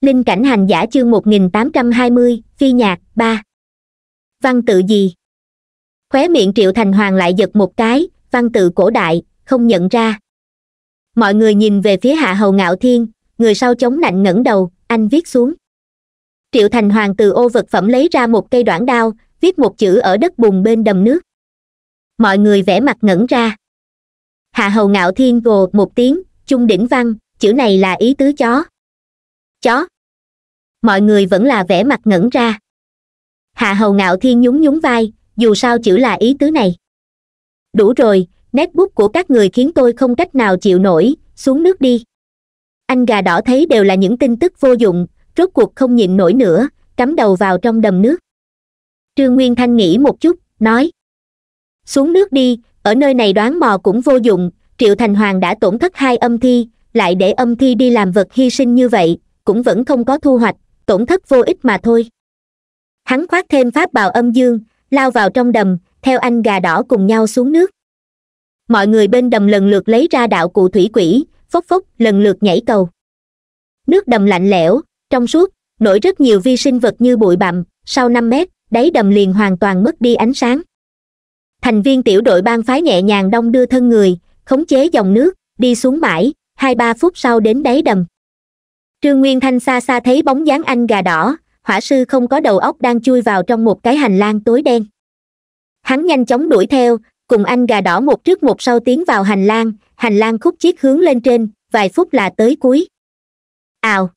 linh cảnh hành giả chương 1820, phi nhạc ba văn tự gì khóe miệng triệu thành hoàng lại giật một cái văn tự cổ đại không nhận ra mọi người nhìn về phía hạ hầu ngạo thiên người sau chống nạnh ngẩng đầu anh viết xuống triệu thành hoàng từ ô vật phẩm lấy ra một cây đoạn đao viết một chữ ở đất bùn bên đầm nước mọi người vẽ mặt ngẩn ra hạ hầu ngạo thiên gồ một tiếng trung đỉnh văn chữ này là ý tứ chó chó mọi người vẫn là vẻ mặt ngẩn ra hạ hầu ngạo thiên nhún nhún vai dù sao chữ là ý tứ này đủ rồi nét bút của các người khiến tôi không cách nào chịu nổi xuống nước đi anh gà đỏ thấy đều là những tin tức vô dụng rốt cuộc không nhịn nổi nữa cắm đầu vào trong đầm nước trương nguyên thanh nghĩ một chút nói xuống nước đi ở nơi này đoán mò cũng vô dụng triệu thành hoàng đã tổn thất hai âm thi lại để âm thi đi làm vật hy sinh như vậy cũng vẫn không có thu hoạch tổn thất vô ích mà thôi hắn khoác thêm pháp bào âm dương lao vào trong đầm theo anh gà đỏ cùng nhau xuống nước mọi người bên đầm lần lượt lấy ra đạo cụ thủy quỷ phốc phốc lần lượt nhảy cầu nước đầm lạnh lẽo trong suốt nổi rất nhiều vi sinh vật như bụi bặm sau năm mét đáy đầm liền hoàn toàn mất đi ánh sáng thành viên tiểu đội ban phái nhẹ nhàng đông đưa thân người khống chế dòng nước đi xuống mãi hai ba phút sau đến đáy đầm trương nguyên thanh xa xa thấy bóng dáng anh gà đỏ hỏa sư không có đầu óc đang chui vào trong một cái hành lang tối đen hắn nhanh chóng đuổi theo cùng anh gà đỏ một trước một sau tiến vào hành lang hành lang khúc chiếc hướng lên trên vài phút là tới cuối ào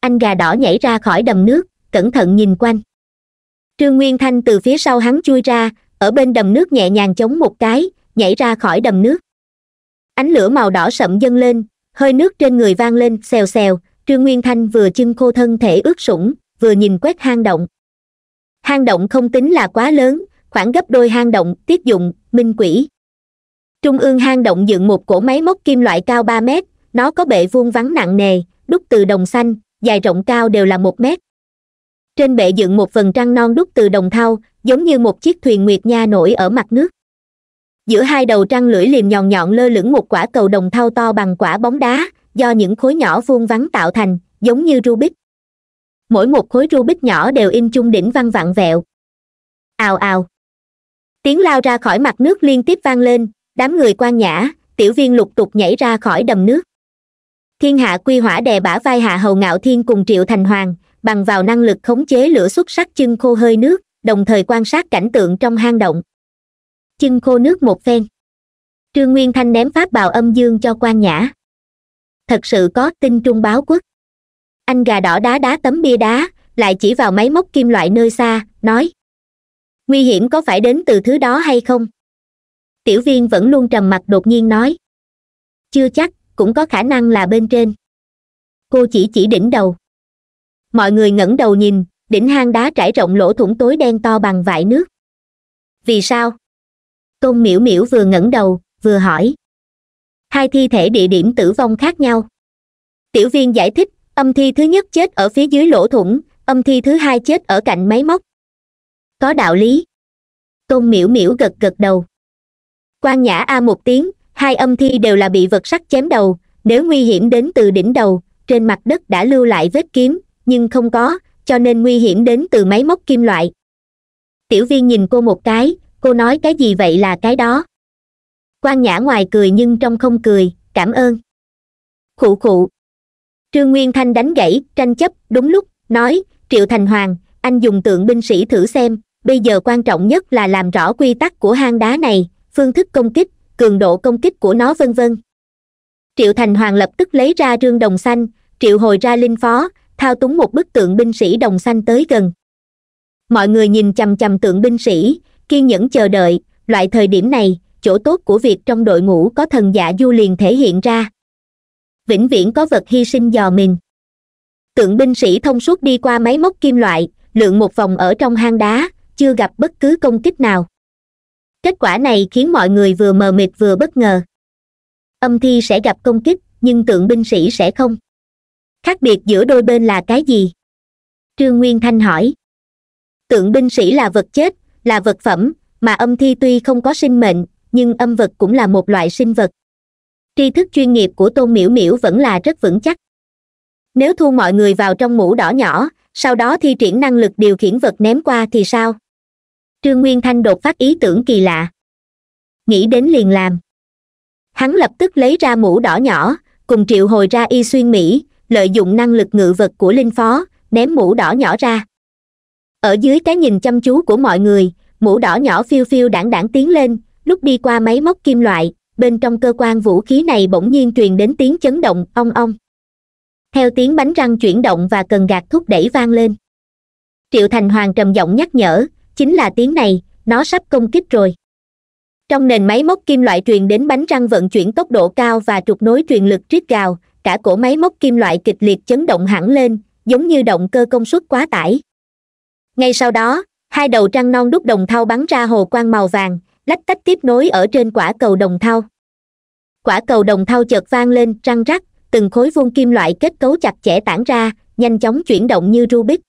anh gà đỏ nhảy ra khỏi đầm nước cẩn thận nhìn quanh trương nguyên thanh từ phía sau hắn chui ra ở bên đầm nước nhẹ nhàng chống một cái nhảy ra khỏi đầm nước ánh lửa màu đỏ sậm dâng lên hơi nước trên người vang lên xèo xèo trương nguyên thanh vừa chân khô thân thể ướt sũng vừa nhìn quét hang động hang động không tính là quá lớn khoảng gấp đôi hang động tiết dụng minh quỷ trung ương hang động dựng một cổ máy móc kim loại cao ba mét nó có bệ vuông vắng nặng nề đúc từ đồng xanh dài rộng cao đều là một mét trên bệ dựng một phần trăng non đúc từ đồng thau giống như một chiếc thuyền nguyệt nha nổi ở mặt nước giữa hai đầu trăng lưỡi liềm nhọn nhọn lơ lửng một quả cầu đồng thau to bằng quả bóng đá do những khối nhỏ vuông vắn tạo thành giống như rubik mỗi một khối rubik nhỏ đều in chung đỉnh văn vặn vẹo ào ào tiếng lao ra khỏi mặt nước liên tiếp vang lên đám người quan nhã tiểu viên lục tục nhảy ra khỏi đầm nước thiên hạ quy hỏa đè bả vai hạ hầu ngạo thiên cùng triệu thành hoàng bằng vào năng lực khống chế lửa xuất sắc chân khô hơi nước đồng thời quan sát cảnh tượng trong hang động chân khô nước một phen trương nguyên thanh ném pháp bào âm dương cho quan nhã thật sự có tin trung báo quốc anh gà đỏ đá đá tấm bia đá lại chỉ vào máy móc kim loại nơi xa nói nguy hiểm có phải đến từ thứ đó hay không tiểu viên vẫn luôn trầm mặc đột nhiên nói chưa chắc cũng có khả năng là bên trên cô chỉ chỉ đỉnh đầu mọi người ngẩng đầu nhìn đỉnh hang đá trải rộng lỗ thủng tối đen to bằng vải nước vì sao tôn miễu miễu vừa ngẩng đầu vừa hỏi hai thi thể địa điểm tử vong khác nhau tiểu viên giải thích âm thi thứ nhất chết ở phía dưới lỗ thủng âm thi thứ hai chết ở cạnh máy móc có đạo lý tôn miễu miễu gật gật đầu quan nhã a một tiếng hai âm thi đều là bị vật sắc chém đầu nếu nguy hiểm đến từ đỉnh đầu trên mặt đất đã lưu lại vết kiếm nhưng không có cho nên nguy hiểm đến từ máy móc kim loại tiểu viên nhìn cô một cái cô nói cái gì vậy là cái đó quan nhã ngoài cười nhưng trong không cười cảm ơn khụ khụ trương nguyên thanh đánh gãy tranh chấp đúng lúc nói triệu thành hoàng anh dùng tượng binh sĩ thử xem bây giờ quan trọng nhất là làm rõ quy tắc của hang đá này phương thức công kích cường độ công kích của nó vân vân triệu thành hoàng lập tức lấy ra rương đồng xanh triệu hồi ra linh phó thao túng một bức tượng binh sĩ đồng xanh tới gần mọi người nhìn chằm chằm tượng binh sĩ kiên nhẫn chờ đợi loại thời điểm này chỗ tốt của việc trong đội ngũ có thần giả du liền thể hiện ra vĩnh viễn có vật hy sinh dò mình tượng binh sĩ thông suốt đi qua máy móc kim loại lượn một vòng ở trong hang đá chưa gặp bất cứ công kích nào kết quả này khiến mọi người vừa mờ mịt vừa bất ngờ âm thi sẽ gặp công kích nhưng tượng binh sĩ sẽ không khác biệt giữa đôi bên là cái gì trương nguyên thanh hỏi tượng binh sĩ là vật chết là vật phẩm mà âm thi tuy không có sinh mệnh nhưng âm vật cũng là một loại sinh vật tri thức chuyên nghiệp của tôn miễu miễu vẫn là rất vững chắc nếu thu mọi người vào trong mũ đỏ nhỏ sau đó thi triển năng lực điều khiển vật ném qua thì sao trương nguyên thanh đột phát ý tưởng kỳ lạ nghĩ đến liền làm hắn lập tức lấy ra mũ đỏ nhỏ cùng triệu hồi ra y xuyên mỹ lợi dụng năng lực ngự vật của linh phó ném mũ đỏ nhỏ ra ở dưới cái nhìn chăm chú của mọi người mũ đỏ nhỏ phiêu phiêu đảng đảng tiến lên lúc đi qua máy móc kim loại bên trong cơ quan vũ khí này bỗng nhiên truyền đến tiếng chấn động ong ong theo tiếng bánh răng chuyển động và cần gạt thúc đẩy vang lên triệu thành hoàng trầm giọng nhắc nhở chính là tiếng này nó sắp công kích rồi trong nền máy móc kim loại truyền đến bánh răng vận chuyển tốc độ cao và trục nối truyền lực triết gào cả cổ máy móc kim loại kịch liệt chấn động hẳn lên giống như động cơ công suất quá tải ngay sau đó hai đầu trăng non đúc đồng thau bắn ra hồ quang màu vàng lách tách tiếp nối ở trên quả cầu đồng thau quả cầu đồng thau chợt vang lên răng rắc từng khối vuông kim loại kết cấu chặt chẽ tản ra nhanh chóng chuyển động như rubik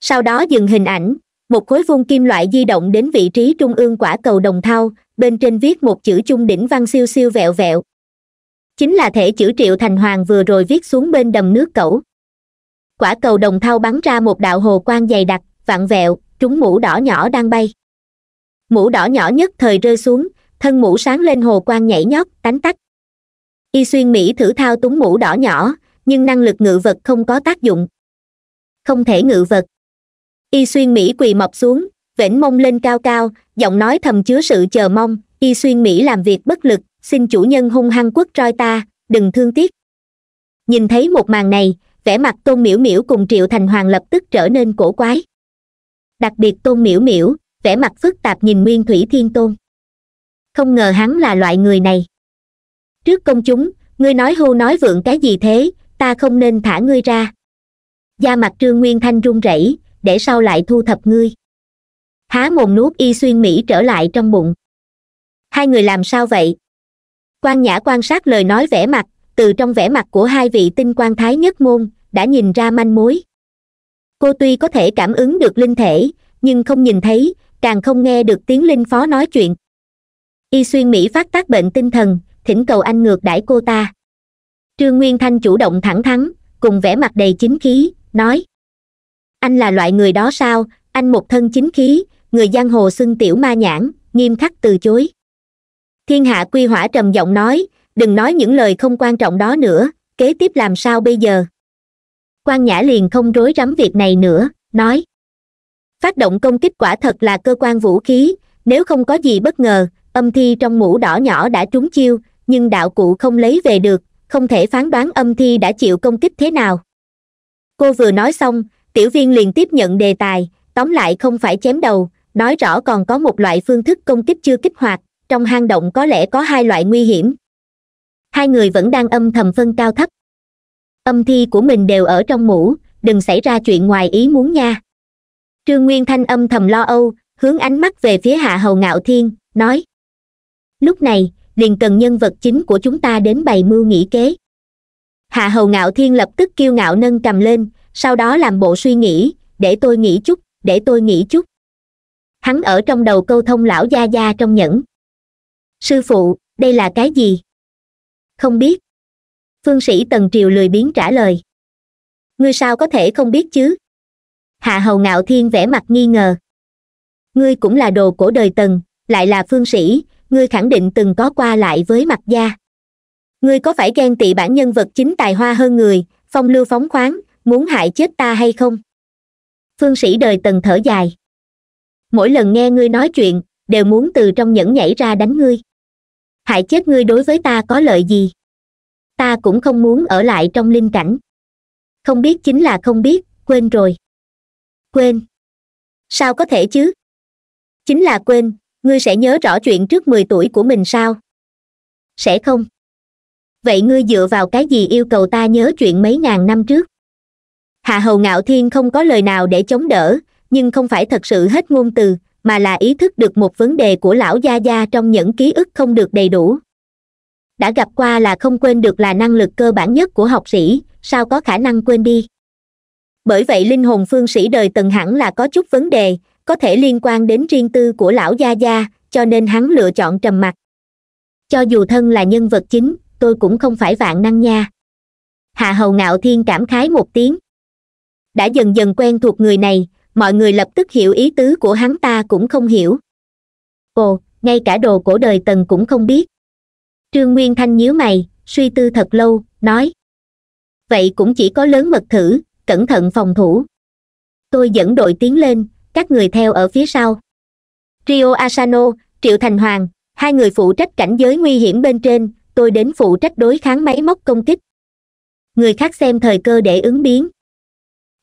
sau đó dừng hình ảnh một khối vuông kim loại di động đến vị trí trung ương quả cầu đồng thau bên trên viết một chữ chung đỉnh văn siêu siêu vẹo vẹo chính là thể chữ triệu thành hoàng vừa rồi viết xuống bên đầm nước cẩu quả cầu đồng thau bắn ra một đạo hồ quang dày đặc vặn vẹo trúng mũ đỏ nhỏ đang bay mũ đỏ nhỏ nhất thời rơi xuống thân mũ sáng lên hồ quang nhảy nhót đánh tách y xuyên mỹ thử thao túng mũ đỏ nhỏ nhưng năng lực ngự vật không có tác dụng không thể ngự vật y xuyên mỹ quỳ mọc xuống vểnh mông lên cao cao giọng nói thầm chứa sự chờ mong y xuyên mỹ làm việc bất lực xin chủ nhân hung hăng quất roi ta đừng thương tiếc nhìn thấy một màn này vẻ mặt tôn miễu miễu cùng triệu thành hoàng lập tức trở nên cổ quái đặc biệt tôn miễu miễu vẻ mặt phức tạp nhìn nguyên thủy thiên tôn không ngờ hắn là loại người này trước công chúng ngươi nói hô nói vượng cái gì thế ta không nên thả ngươi ra da mặt trương nguyên thanh run rẩy để sau lại thu thập ngươi há mồm nuốt y xuyên mỹ trở lại trong bụng hai người làm sao vậy quan nhã quan sát lời nói vẻ mặt từ trong vẻ mặt của hai vị tinh quan thái nhất môn đã nhìn ra manh mối cô tuy có thể cảm ứng được linh thể nhưng không nhìn thấy càng không nghe được tiếng linh phó nói chuyện y xuyên mỹ phát tác bệnh tinh thần thỉnh cầu anh ngược đãi cô ta trương nguyên thanh chủ động thẳng thắn cùng vẻ mặt đầy chính khí nói anh là loại người đó sao anh một thân chính khí người giang hồ xưng tiểu ma nhãn nghiêm khắc từ chối thiên hạ quy hỏa trầm giọng nói đừng nói những lời không quan trọng đó nữa kế tiếp làm sao bây giờ quan nhã liền không rối rắm việc này nữa nói phát động công kích quả thật là cơ quan vũ khí nếu không có gì bất ngờ âm thi trong mũ đỏ nhỏ đã trúng chiêu nhưng đạo cụ không lấy về được không thể phán đoán âm thi đã chịu công kích thế nào cô vừa nói xong tiểu viên liền tiếp nhận đề tài tóm lại không phải chém đầu nói rõ còn có một loại phương thức công kích chưa kích hoạt trong hang động có lẽ có hai loại nguy hiểm hai người vẫn đang âm thầm phân cao thấp âm thi của mình đều ở trong mũ đừng xảy ra chuyện ngoài ý muốn nha trương nguyên thanh âm thầm lo âu hướng ánh mắt về phía hạ hầu ngạo thiên nói lúc này liền cần nhân vật chính của chúng ta đến bày mưu nghĩ kế hạ hầu ngạo thiên lập tức kiêu ngạo nâng cầm lên sau đó làm bộ suy nghĩ để tôi nghĩ chút để tôi nghĩ chút hắn ở trong đầu câu thông lão gia gia trong nhẫn sư phụ đây là cái gì không biết phương sĩ tần triều lười biếng trả lời ngươi sao có thể không biết chứ hạ hầu ngạo thiên vẻ mặt nghi ngờ ngươi cũng là đồ cổ đời tần lại là phương sĩ ngươi khẳng định từng có qua lại với mặt gia ngươi có phải ghen tị bản nhân vật chính tài hoa hơn người phong lưu phóng khoáng muốn hại chết ta hay không phương sĩ đời tần thở dài mỗi lần nghe ngươi nói chuyện đều muốn từ trong nhẫn nhảy ra đánh ngươi hại chết ngươi đối với ta có lợi gì ta cũng không muốn ở lại trong linh cảnh không biết chính là không biết quên rồi quên sao có thể chứ chính là quên ngươi sẽ nhớ rõ chuyện trước mười tuổi của mình sao sẽ không vậy ngươi dựa vào cái gì yêu cầu ta nhớ chuyện mấy ngàn năm trước hạ hầu ngạo thiên không có lời nào để chống đỡ nhưng không phải thật sự hết ngôn từ mà là ý thức được một vấn đề của lão gia gia trong những ký ức không được đầy đủ đã gặp qua là không quên được là năng lực cơ bản nhất của học sĩ sao có khả năng quên đi bởi vậy linh hồn phương sĩ đời tần hẳn là có chút vấn đề có thể liên quan đến riêng tư của lão gia gia cho nên hắn lựa chọn trầm mặc cho dù thân là nhân vật chính tôi cũng không phải vạn năng nha hạ hầu ngạo thiên cảm khái một tiếng đã dần dần quen thuộc người này mọi người lập tức hiểu ý tứ của hắn ta cũng không hiểu ồ ngay cả đồ cổ đời tần cũng không biết trương nguyên thanh nhíu mày suy tư thật lâu nói vậy cũng chỉ có lớn mật thử cẩn thận phòng thủ tôi dẫn đội tiến lên các người theo ở phía sau rio asano triệu thành hoàng hai người phụ trách cảnh giới nguy hiểm bên trên tôi đến phụ trách đối kháng máy móc công kích người khác xem thời cơ để ứng biến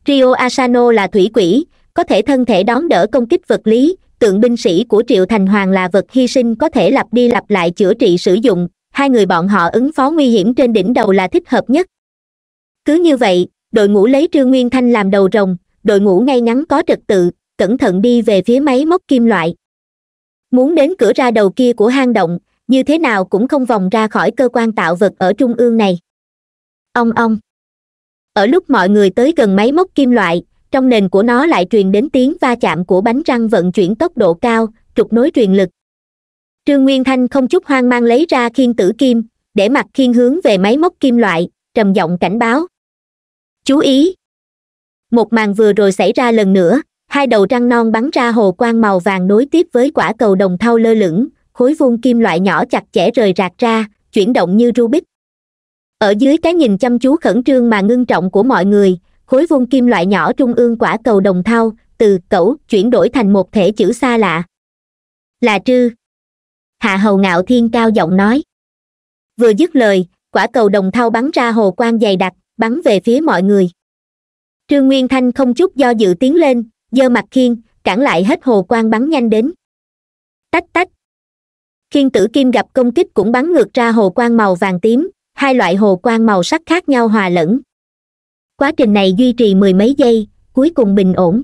rio asano là thủy quỷ có thể thân thể đón đỡ công kích vật lý tượng binh sĩ của triệu thành hoàng là vật hy sinh có thể lặp đi lặp lại chữa trị sử dụng hai người bọn họ ứng phó nguy hiểm trên đỉnh đầu là thích hợp nhất cứ như vậy đội ngũ lấy trương nguyên thanh làm đầu rồng đội ngũ ngay ngắn có trật tự cẩn thận đi về phía máy móc kim loại muốn đến cửa ra đầu kia của hang động như thế nào cũng không vòng ra khỏi cơ quan tạo vật ở trung ương này ông ông ở lúc mọi người tới gần máy móc kim loại trong nền của nó lại truyền đến tiếng va chạm của bánh răng vận chuyển tốc độ cao trục nối truyền lực trương nguyên thanh không chút hoang mang lấy ra khiên tử kim để mặt khiên hướng về máy móc kim loại trầm giọng cảnh báo chú ý một màn vừa rồi xảy ra lần nữa hai đầu răng non bắn ra hồ quang màu vàng nối tiếp với quả cầu đồng thau lơ lửng khối vuông kim loại nhỏ chặt chẽ rời rạc ra chuyển động như rubik ở dưới cái nhìn chăm chú khẩn trương mà ngưng trọng của mọi người khối vuông kim loại nhỏ trung ương quả cầu đồng thau từ cẩu chuyển đổi thành một thể chữ xa lạ là trư hạ hầu ngạo thiên cao giọng nói vừa dứt lời quả cầu đồng thau bắn ra hồ quang dày đặc bắn về phía mọi người trương nguyên thanh không chút do dự tiến lên dơ mặt khiên cản lại hết hồ quang bắn nhanh đến tách tách khiên tử kim gặp công kích cũng bắn ngược ra hồ quang màu vàng tím hai loại hồ quang màu sắc khác nhau hòa lẫn quá trình này duy trì mười mấy giây cuối cùng bình ổn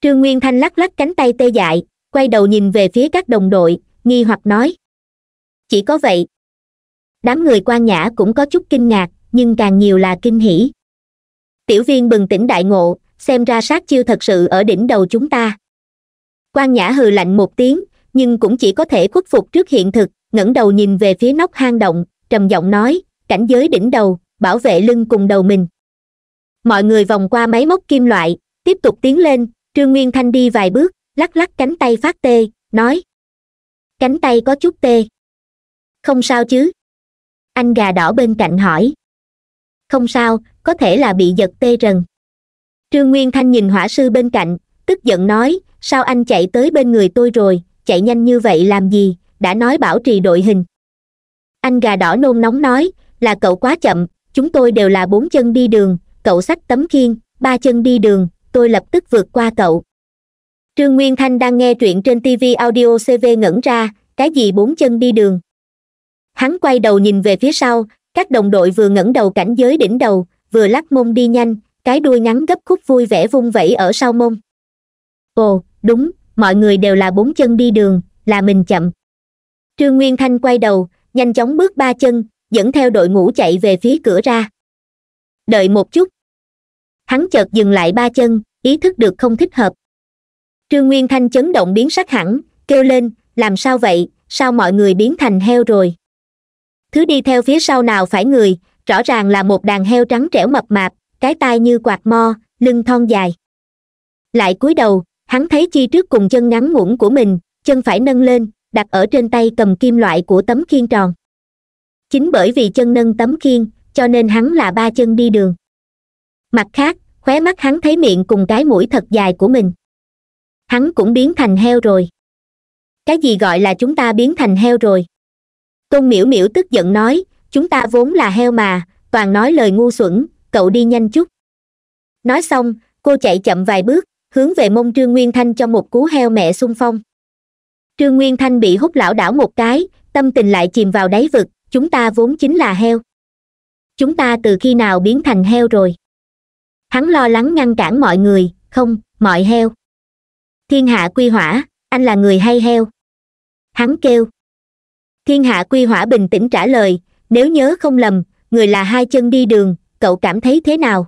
trương nguyên thanh lắc lắc cánh tay tê dại quay đầu nhìn về phía các đồng đội nghi hoặc nói chỉ có vậy đám người quan nhã cũng có chút kinh ngạc nhưng càng nhiều là kinh hỉ tiểu viên bừng tỉnh đại ngộ xem ra sát chiêu thật sự ở đỉnh đầu chúng ta quan nhã hừ lạnh một tiếng nhưng cũng chỉ có thể khuất phục trước hiện thực ngẩng đầu nhìn về phía nóc hang động trầm giọng nói cảnh giới đỉnh đầu bảo vệ lưng cùng đầu mình mọi người vòng qua máy móc kim loại tiếp tục tiến lên trương nguyên thanh đi vài bước lắc lắc cánh tay phát tê nói cánh tay có chút tê không sao chứ anh gà đỏ bên cạnh hỏi không sao có thể là bị giật tê rần trương nguyên thanh nhìn hỏa sư bên cạnh tức giận nói sao anh chạy tới bên người tôi rồi chạy nhanh như vậy làm gì đã nói bảo trì đội hình anh gà đỏ nôn nóng nói là cậu quá chậm chúng tôi đều là bốn chân đi đường cậu xách tấm khiên ba chân đi đường tôi lập tức vượt qua cậu trương nguyên thanh đang nghe truyện trên tv audio cv ngẩn ra cái gì bốn chân đi đường hắn quay đầu nhìn về phía sau các đồng đội vừa ngẩng đầu cảnh giới đỉnh đầu vừa lắc mông đi nhanh cái đuôi ngắn gấp khúc vui vẻ vung vẩy ở sau mông ồ đúng mọi người đều là bốn chân đi đường là mình chậm trương nguyên thanh quay đầu nhanh chóng bước ba chân dẫn theo đội ngũ chạy về phía cửa ra đợi một chút hắn chợt dừng lại ba chân ý thức được không thích hợp trương nguyên thanh chấn động biến sắc hẳn kêu lên làm sao vậy sao mọi người biến thành heo rồi thứ đi theo phía sau nào phải người rõ ràng là một đàn heo trắng trẻo mập mạp cái tai như quạt mo lưng thon dài lại cúi đầu hắn thấy chi trước cùng chân ngắn ngủn của mình chân phải nâng lên đặt ở trên tay cầm kim loại của tấm khiên tròn chính bởi vì chân nâng tấm khiên cho nên hắn là ba chân đi đường mặt khác khóe mắt hắn thấy miệng cùng cái mũi thật dài của mình hắn cũng biến thành heo rồi cái gì gọi là chúng ta biến thành heo rồi tôn miễu miễu tức giận nói chúng ta vốn là heo mà toàn nói lời ngu xuẩn cậu đi nhanh chút nói xong cô chạy chậm vài bước hướng về mông trương nguyên thanh cho một cú heo mẹ xung phong trương nguyên thanh bị hút lão đảo một cái tâm tình lại chìm vào đáy vực chúng ta vốn chính là heo chúng ta từ khi nào biến thành heo rồi hắn lo lắng ngăn cản mọi người không mọi heo thiên hạ quy hỏa anh là người hay heo hắn kêu thiên hạ quy hỏa bình tĩnh trả lời nếu nhớ không lầm người là hai chân đi đường cậu cảm thấy thế nào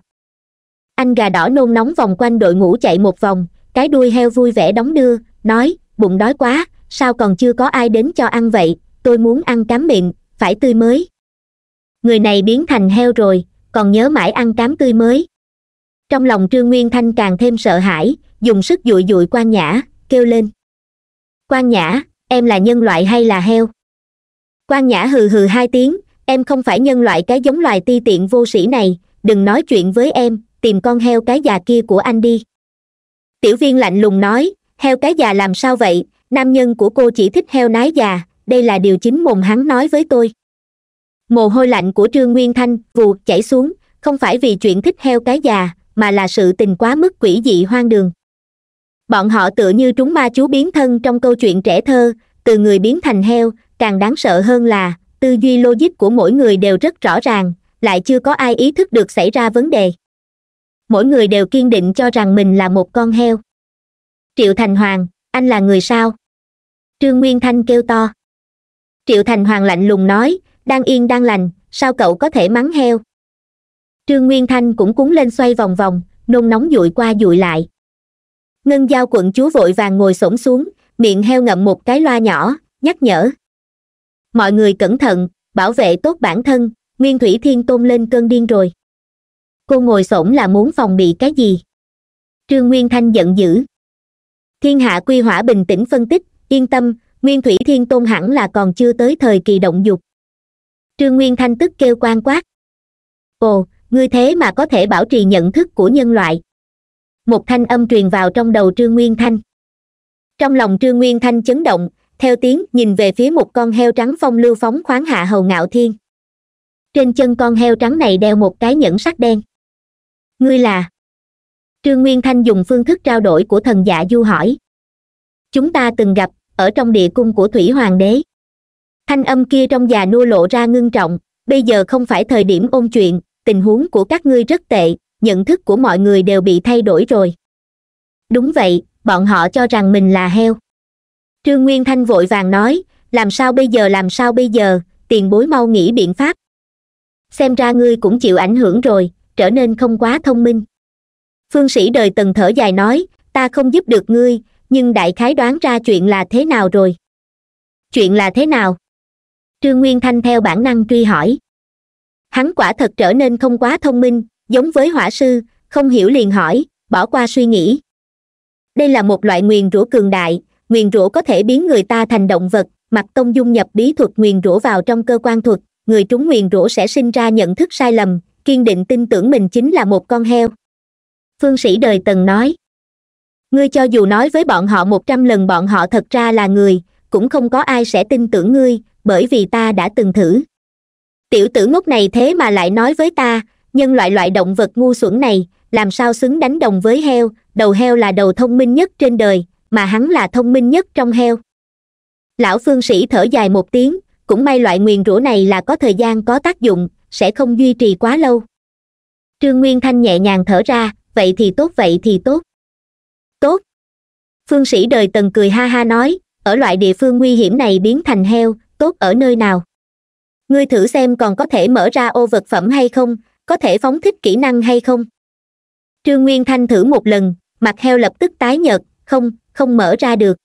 anh gà đỏ nôn nóng vòng quanh đội ngũ chạy một vòng cái đuôi heo vui vẻ đóng đưa nói bụng đói quá sao còn chưa có ai đến cho ăn vậy tôi muốn ăn cám miệng phải tươi mới người này biến thành heo rồi còn nhớ mãi ăn cám tươi mới trong lòng trương nguyên thanh càng thêm sợ hãi dùng sức dụi dụi quan nhã kêu lên quan nhã em là nhân loại hay là heo quan nhã hừ hừ hai tiếng em không phải nhân loại cái giống loài ti tiện vô sĩ này đừng nói chuyện với em tìm con heo cái già kia của anh đi tiểu viên lạnh lùng nói heo cái già làm sao vậy nam nhân của cô chỉ thích heo nái già đây là điều chính mồm hắn nói với tôi mồ hôi lạnh của trương nguyên thanh vụt chảy xuống không phải vì chuyện thích heo cái già mà là sự tình quá mức quỷ dị hoang đường bọn họ tựa như trúng ma chú biến thân trong câu chuyện trẻ thơ từ người biến thành heo càng đáng sợ hơn là tư duy logic của mỗi người đều rất rõ ràng lại chưa có ai ý thức được xảy ra vấn đề mỗi người đều kiên định cho rằng mình là một con heo triệu thành hoàng anh là người sao trương nguyên thanh kêu to triệu thành hoàng lạnh lùng nói đang yên đang lành sao cậu có thể mắng heo trương nguyên thanh cũng cuốn lên xoay vòng vòng nôn nóng dụi qua dụi lại ngân giao quận chúa vội vàng ngồi xổm xuống miệng heo ngậm một cái loa nhỏ nhắc nhở mọi người cẩn thận bảo vệ tốt bản thân nguyên thủy thiên tôn lên cơn điên rồi cô ngồi xổm là muốn phòng bị cái gì trương nguyên thanh giận dữ thiên hạ quy hỏa bình tĩnh phân tích yên tâm nguyên thủy thiên tôn hẳn là còn chưa tới thời kỳ động dục trương nguyên thanh tức kêu quan quát ồ ngươi thế mà có thể bảo trì nhận thức của nhân loại một thanh âm truyền vào trong đầu trương nguyên thanh trong lòng trương nguyên thanh chấn động theo tiếng nhìn về phía một con heo trắng phong lưu phóng khoáng hạ hầu ngạo thiên trên chân con heo trắng này đeo một cái nhẫn sắt đen ngươi là trương nguyên thanh dùng phương thức trao đổi của thần dạ du hỏi chúng ta từng gặp ở trong địa cung của thủy hoàng đế thanh âm kia trong già nua lộ ra ngưng trọng bây giờ không phải thời điểm ôn chuyện tình huống của các ngươi rất tệ nhận thức của mọi người đều bị thay đổi rồi đúng vậy bọn họ cho rằng mình là heo trương nguyên thanh vội vàng nói làm sao bây giờ làm sao bây giờ tiền bối mau nghĩ biện pháp xem ra ngươi cũng chịu ảnh hưởng rồi trở nên không quá thông minh phương sĩ đời từng thở dài nói ta không giúp được ngươi nhưng đại khái đoán ra chuyện là thế nào rồi chuyện là thế nào trương nguyên thanh theo bản năng truy hỏi hắn quả thật trở nên không quá thông minh giống với hỏa sư không hiểu liền hỏi bỏ qua suy nghĩ đây là một loại nguyền rủa cường đại nguyền rủa có thể biến người ta thành động vật mặt tông dung nhập bí thuật nguyền rủa vào trong cơ quan thuật người trúng nguyền rủa sẽ sinh ra nhận thức sai lầm kiên định tin tưởng mình chính là một con heo phương sĩ đời tần nói ngươi cho dù nói với bọn họ một trăm lần bọn họ thật ra là người cũng không có ai sẽ tin tưởng ngươi bởi vì ta đã từng thử tiểu tử ngốc này thế mà lại nói với ta nhân loại loại động vật ngu xuẩn này làm sao xứng đánh đồng với heo đầu heo là đầu thông minh nhất trên đời mà hắn là thông minh nhất trong heo lão phương sĩ thở dài một tiếng cũng may loại nguyền rủa này là có thời gian có tác dụng sẽ không duy trì quá lâu trương nguyên thanh nhẹ nhàng thở ra vậy thì tốt vậy thì tốt tốt phương sĩ đời tần cười ha ha nói ở loại địa phương nguy hiểm này biến thành heo tốt ở nơi nào ngươi thử xem còn có thể mở ra ô vật phẩm hay không có thể phóng thích kỹ năng hay không trương nguyên thanh thử một lần mặt heo lập tức tái nhợt không không mở ra được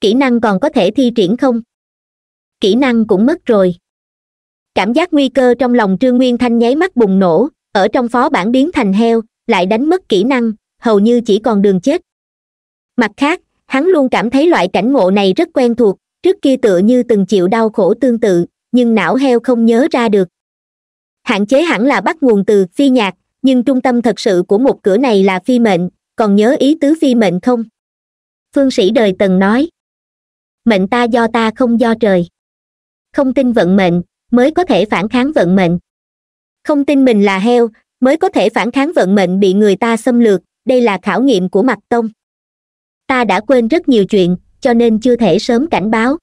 kỹ năng còn có thể thi triển không kỹ năng cũng mất rồi cảm giác nguy cơ trong lòng trương nguyên thanh nháy mắt bùng nổ ở trong phó bản biến thành heo lại đánh mất kỹ năng hầu như chỉ còn đường chết mặt khác hắn luôn cảm thấy loại cảnh ngộ này rất quen thuộc trước kia tựa như từng chịu đau khổ tương tự nhưng não heo không nhớ ra được hạn chế hẳn là bắt nguồn từ phi nhạc nhưng trung tâm thật sự của một cửa này là phi mệnh còn nhớ ý tứ phi mệnh không phương sĩ đời tần nói mệnh ta do ta không do trời không tin vận mệnh mới có thể phản kháng vận mệnh không tin mình là heo mới có thể phản kháng vận mệnh bị người ta xâm lược đây là khảo nghiệm của mặt tông ta đã quên rất nhiều chuyện cho nên chưa thể sớm cảnh báo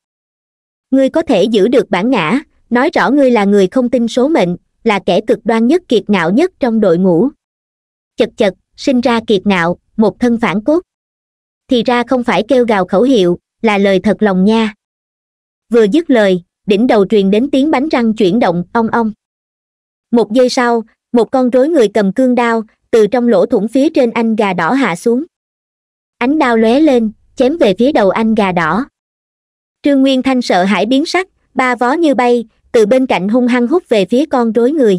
ngươi có thể giữ được bản ngã nói rõ ngươi là người không tin số mệnh là kẻ cực đoan nhất kiệt ngạo nhất trong đội ngũ chật chật sinh ra kiệt ngạo một thân phản cốt thì ra không phải kêu gào khẩu hiệu là lời thật lòng nha vừa dứt lời đỉnh đầu truyền đến tiếng bánh răng chuyển động ong ong một giây sau một con rối người cầm cương đao từ trong lỗ thủng phía trên anh gà đỏ hạ xuống ánh đao lóe lên chém về phía đầu anh gà đỏ trương nguyên thanh sợ hãi biến sắc ba vó như bay từ bên cạnh hung hăng hút về phía con rối người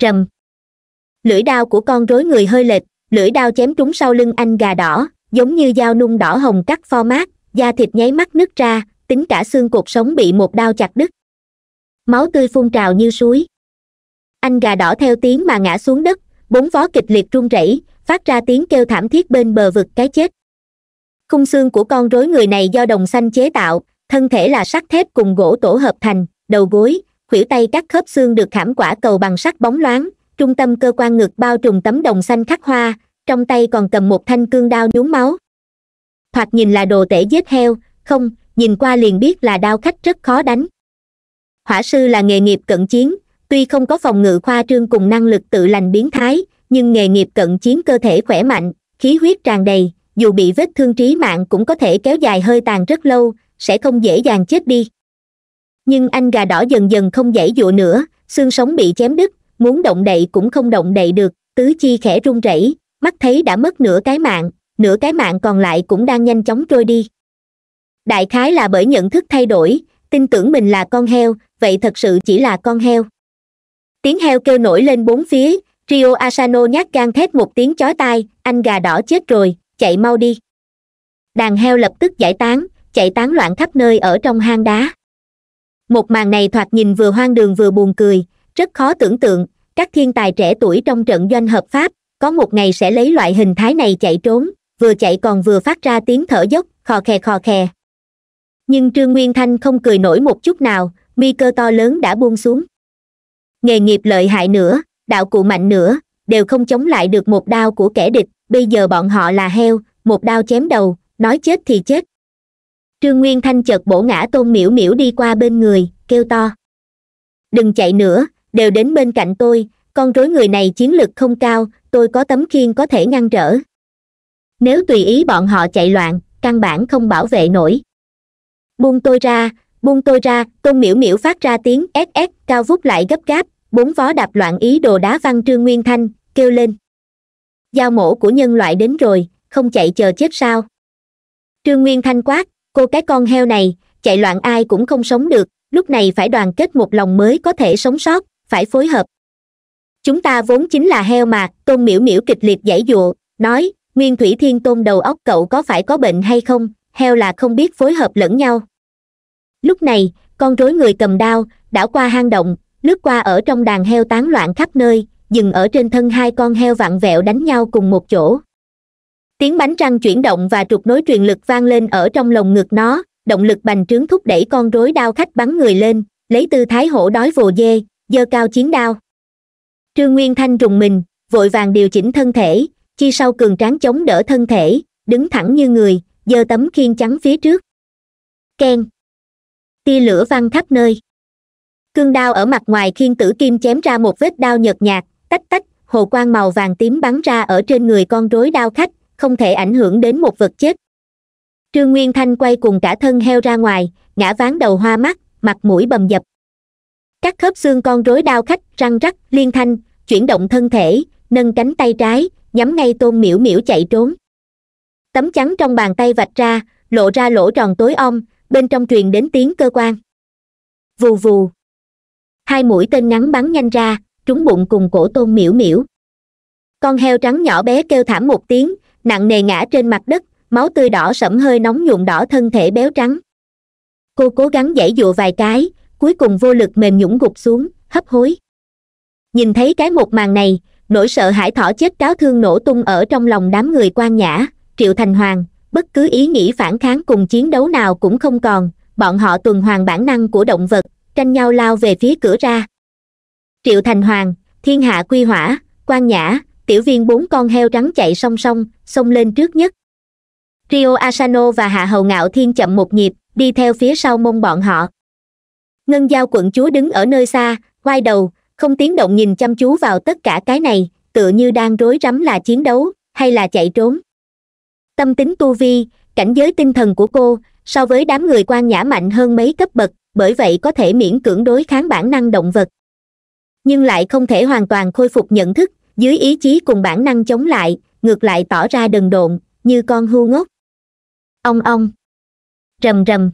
rầm lưỡi đao của con rối người hơi lệch lưỡi đao chém trúng sau lưng anh gà đỏ giống như dao nung đỏ hồng cắt pho mát da thịt nháy mắt nứt ra tính cả xương cột sống bị một đao chặt đứt máu tươi phun trào như suối anh gà đỏ theo tiếng mà ngã xuống đất bốn vó kịch liệt run rẩy phát ra tiếng kêu thảm thiết bên bờ vực cái chết khung xương của con rối người này do đồng xanh chế tạo thân thể là sắt thép cùng gỗ tổ hợp thành đầu gối khuỷu tay các khớp xương được khảm quả cầu bằng sắt bóng loáng trung tâm cơ quan ngực bao trùm tấm đồng xanh khắc hoa trong tay còn cầm một thanh cương đao nhuốm máu thoạt nhìn là đồ tể giết heo không nhìn qua liền biết là đao khách rất khó đánh hỏa sư là nghề nghiệp cận chiến tuy không có phòng ngự khoa trương cùng năng lực tự lành biến thái nhưng nghề nghiệp cận chiến cơ thể khỏe mạnh khí huyết tràn đầy dù bị vết thương trí mạng cũng có thể kéo dài hơi tàn rất lâu sẽ không dễ dàng chết đi nhưng anh gà đỏ dần dần không dãy dụa nữa xương sống bị chém đứt muốn động đậy cũng không động đậy được tứ chi khẽ run rẩy mắt thấy đã mất nửa cái mạng nửa cái mạng còn lại cũng đang nhanh chóng trôi đi đại khái là bởi nhận thức thay đổi tin tưởng mình là con heo vậy thật sự chỉ là con heo tiếng heo kêu nổi lên bốn phía rio asano nhát gan thét một tiếng chói tai anh gà đỏ chết rồi chạy mau đi đàn heo lập tức giải tán chạy tán loạn khắp nơi ở trong hang đá một màn này thoạt nhìn vừa hoang đường vừa buồn cười rất khó tưởng tượng các thiên tài trẻ tuổi trong trận doanh hợp pháp có một ngày sẽ lấy loại hình thái này chạy trốn vừa chạy còn vừa phát ra tiếng thở dốc khò khè khò khè nhưng trương nguyên thanh không cười nổi một chút nào mi cơ to lớn đã buông xuống nghề nghiệp lợi hại nữa đạo cụ mạnh nữa đều không chống lại được một đao của kẻ địch bây giờ bọn họ là heo một đao chém đầu nói chết thì chết trương nguyên thanh chợt bổ ngã tôn miễu miễu đi qua bên người kêu to đừng chạy nữa đều đến bên cạnh tôi con rối người này chiến lực không cao tôi có tấm khiên có thể ngăn trở nếu tùy ý bọn họ chạy loạn căn bản không bảo vệ nổi buông tôi ra buông tôi ra tôn miễu miễu phát ra tiếng ss cao vút lại gấp gáp bốn vó đạp loạn ý đồ đá văng trương nguyên thanh kêu lên giao mổ của nhân loại đến rồi không chạy chờ chết sao trương nguyên thanh quát cô cái con heo này chạy loạn ai cũng không sống được lúc này phải đoàn kết một lòng mới có thể sống sót phải phối hợp chúng ta vốn chính là heo mà tôn miễu miễu kịch liệt giải dụa nói nguyên thủy thiên tôn đầu óc cậu có phải có bệnh hay không heo là không biết phối hợp lẫn nhau lúc này con rối người cầm đao đảo qua hang động lướt qua ở trong đàn heo tán loạn khắp nơi dừng ở trên thân hai con heo vặn vẹo đánh nhau cùng một chỗ tiếng bánh răng chuyển động và trục nối truyền lực vang lên ở trong lồng ngực nó động lực bành trướng thúc đẩy con rối đao khách bắn người lên lấy tư thái hổ đói vồ dê dơ cao chiến đao trương nguyên thanh rùng mình vội vàng điều chỉnh thân thể chi sau cường tráng chống đỡ thân thể đứng thẳng như người giơ tấm khiên chắn phía trước keng tia lửa văng khắp nơi cương đao ở mặt ngoài khiên tử kim chém ra một vết đao nhợt nhạt tách tách hồ quang màu vàng tím bắn ra ở trên người con rối đao khách không thể ảnh hưởng đến một vật chết trương nguyên thanh quay cùng cả thân heo ra ngoài ngã ván đầu hoa mắt mặt mũi bầm dập các khớp xương con rối đao khách răng rắc liên thanh chuyển động thân thể nâng cánh tay trái nhắm ngay tôn miễu miễu chạy trốn tấm trắng trong bàn tay vạch ra lộ ra lỗ tròn tối om bên trong truyền đến tiếng cơ quan vù vù hai mũi tên ngắn bắn nhanh ra trúng bụng cùng cổ tôn miễu miễu con heo trắng nhỏ bé kêu thảm một tiếng nặng nề ngã trên mặt đất máu tươi đỏ sẫm hơi nóng nhuộm đỏ thân thể béo trắng cô cố gắng giãy dụa vài cái cuối cùng vô lực mềm nhũng gục xuống hấp hối nhìn thấy cái một màn này nỗi sợ hãi thỏ chết cáo thương nổ tung ở trong lòng đám người quan nhã triệu thành hoàng bất cứ ý nghĩ phản kháng cùng chiến đấu nào cũng không còn bọn họ tuần hoàn bản năng của động vật tranh nhau lao về phía cửa ra triệu thành hoàng thiên hạ quy hỏa quan nhã tiểu viên bốn con heo trắng chạy song song xông lên trước nhất rio asano và hạ hầu ngạo thiên chậm một nhịp đi theo phía sau mông bọn họ ngân giao quận chúa đứng ở nơi xa quay đầu không tiếng động nhìn chăm chú vào tất cả cái này tựa như đang rối rắm là chiến đấu hay là chạy trốn tâm tính tu vi cảnh giới tinh thần của cô so với đám người quan nhã mạnh hơn mấy cấp bậc bởi vậy có thể miễn cưỡng đối kháng bản năng động vật nhưng lại không thể hoàn toàn khôi phục nhận thức dưới ý chí cùng bản năng chống lại ngược lại tỏ ra đần độn như con hưu ngốc ong ong rầm rầm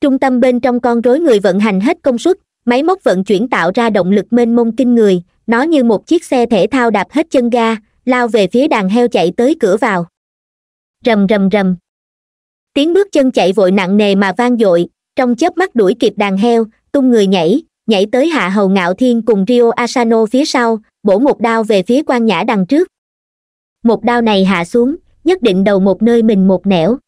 trung tâm bên trong con rối người vận hành hết công suất máy móc vận chuyển tạo ra động lực mênh mông kinh người nó như một chiếc xe thể thao đạp hết chân ga lao về phía đàn heo chạy tới cửa vào rầm rầm rầm tiếng bước chân chạy vội nặng nề mà vang dội trong chớp mắt đuổi kịp đàn heo tung người nhảy nhảy tới hạ hầu ngạo thiên cùng rio asano phía sau bổ một đao về phía quan nhã đằng trước một đao này hạ xuống nhất định đầu một nơi mình một nẻo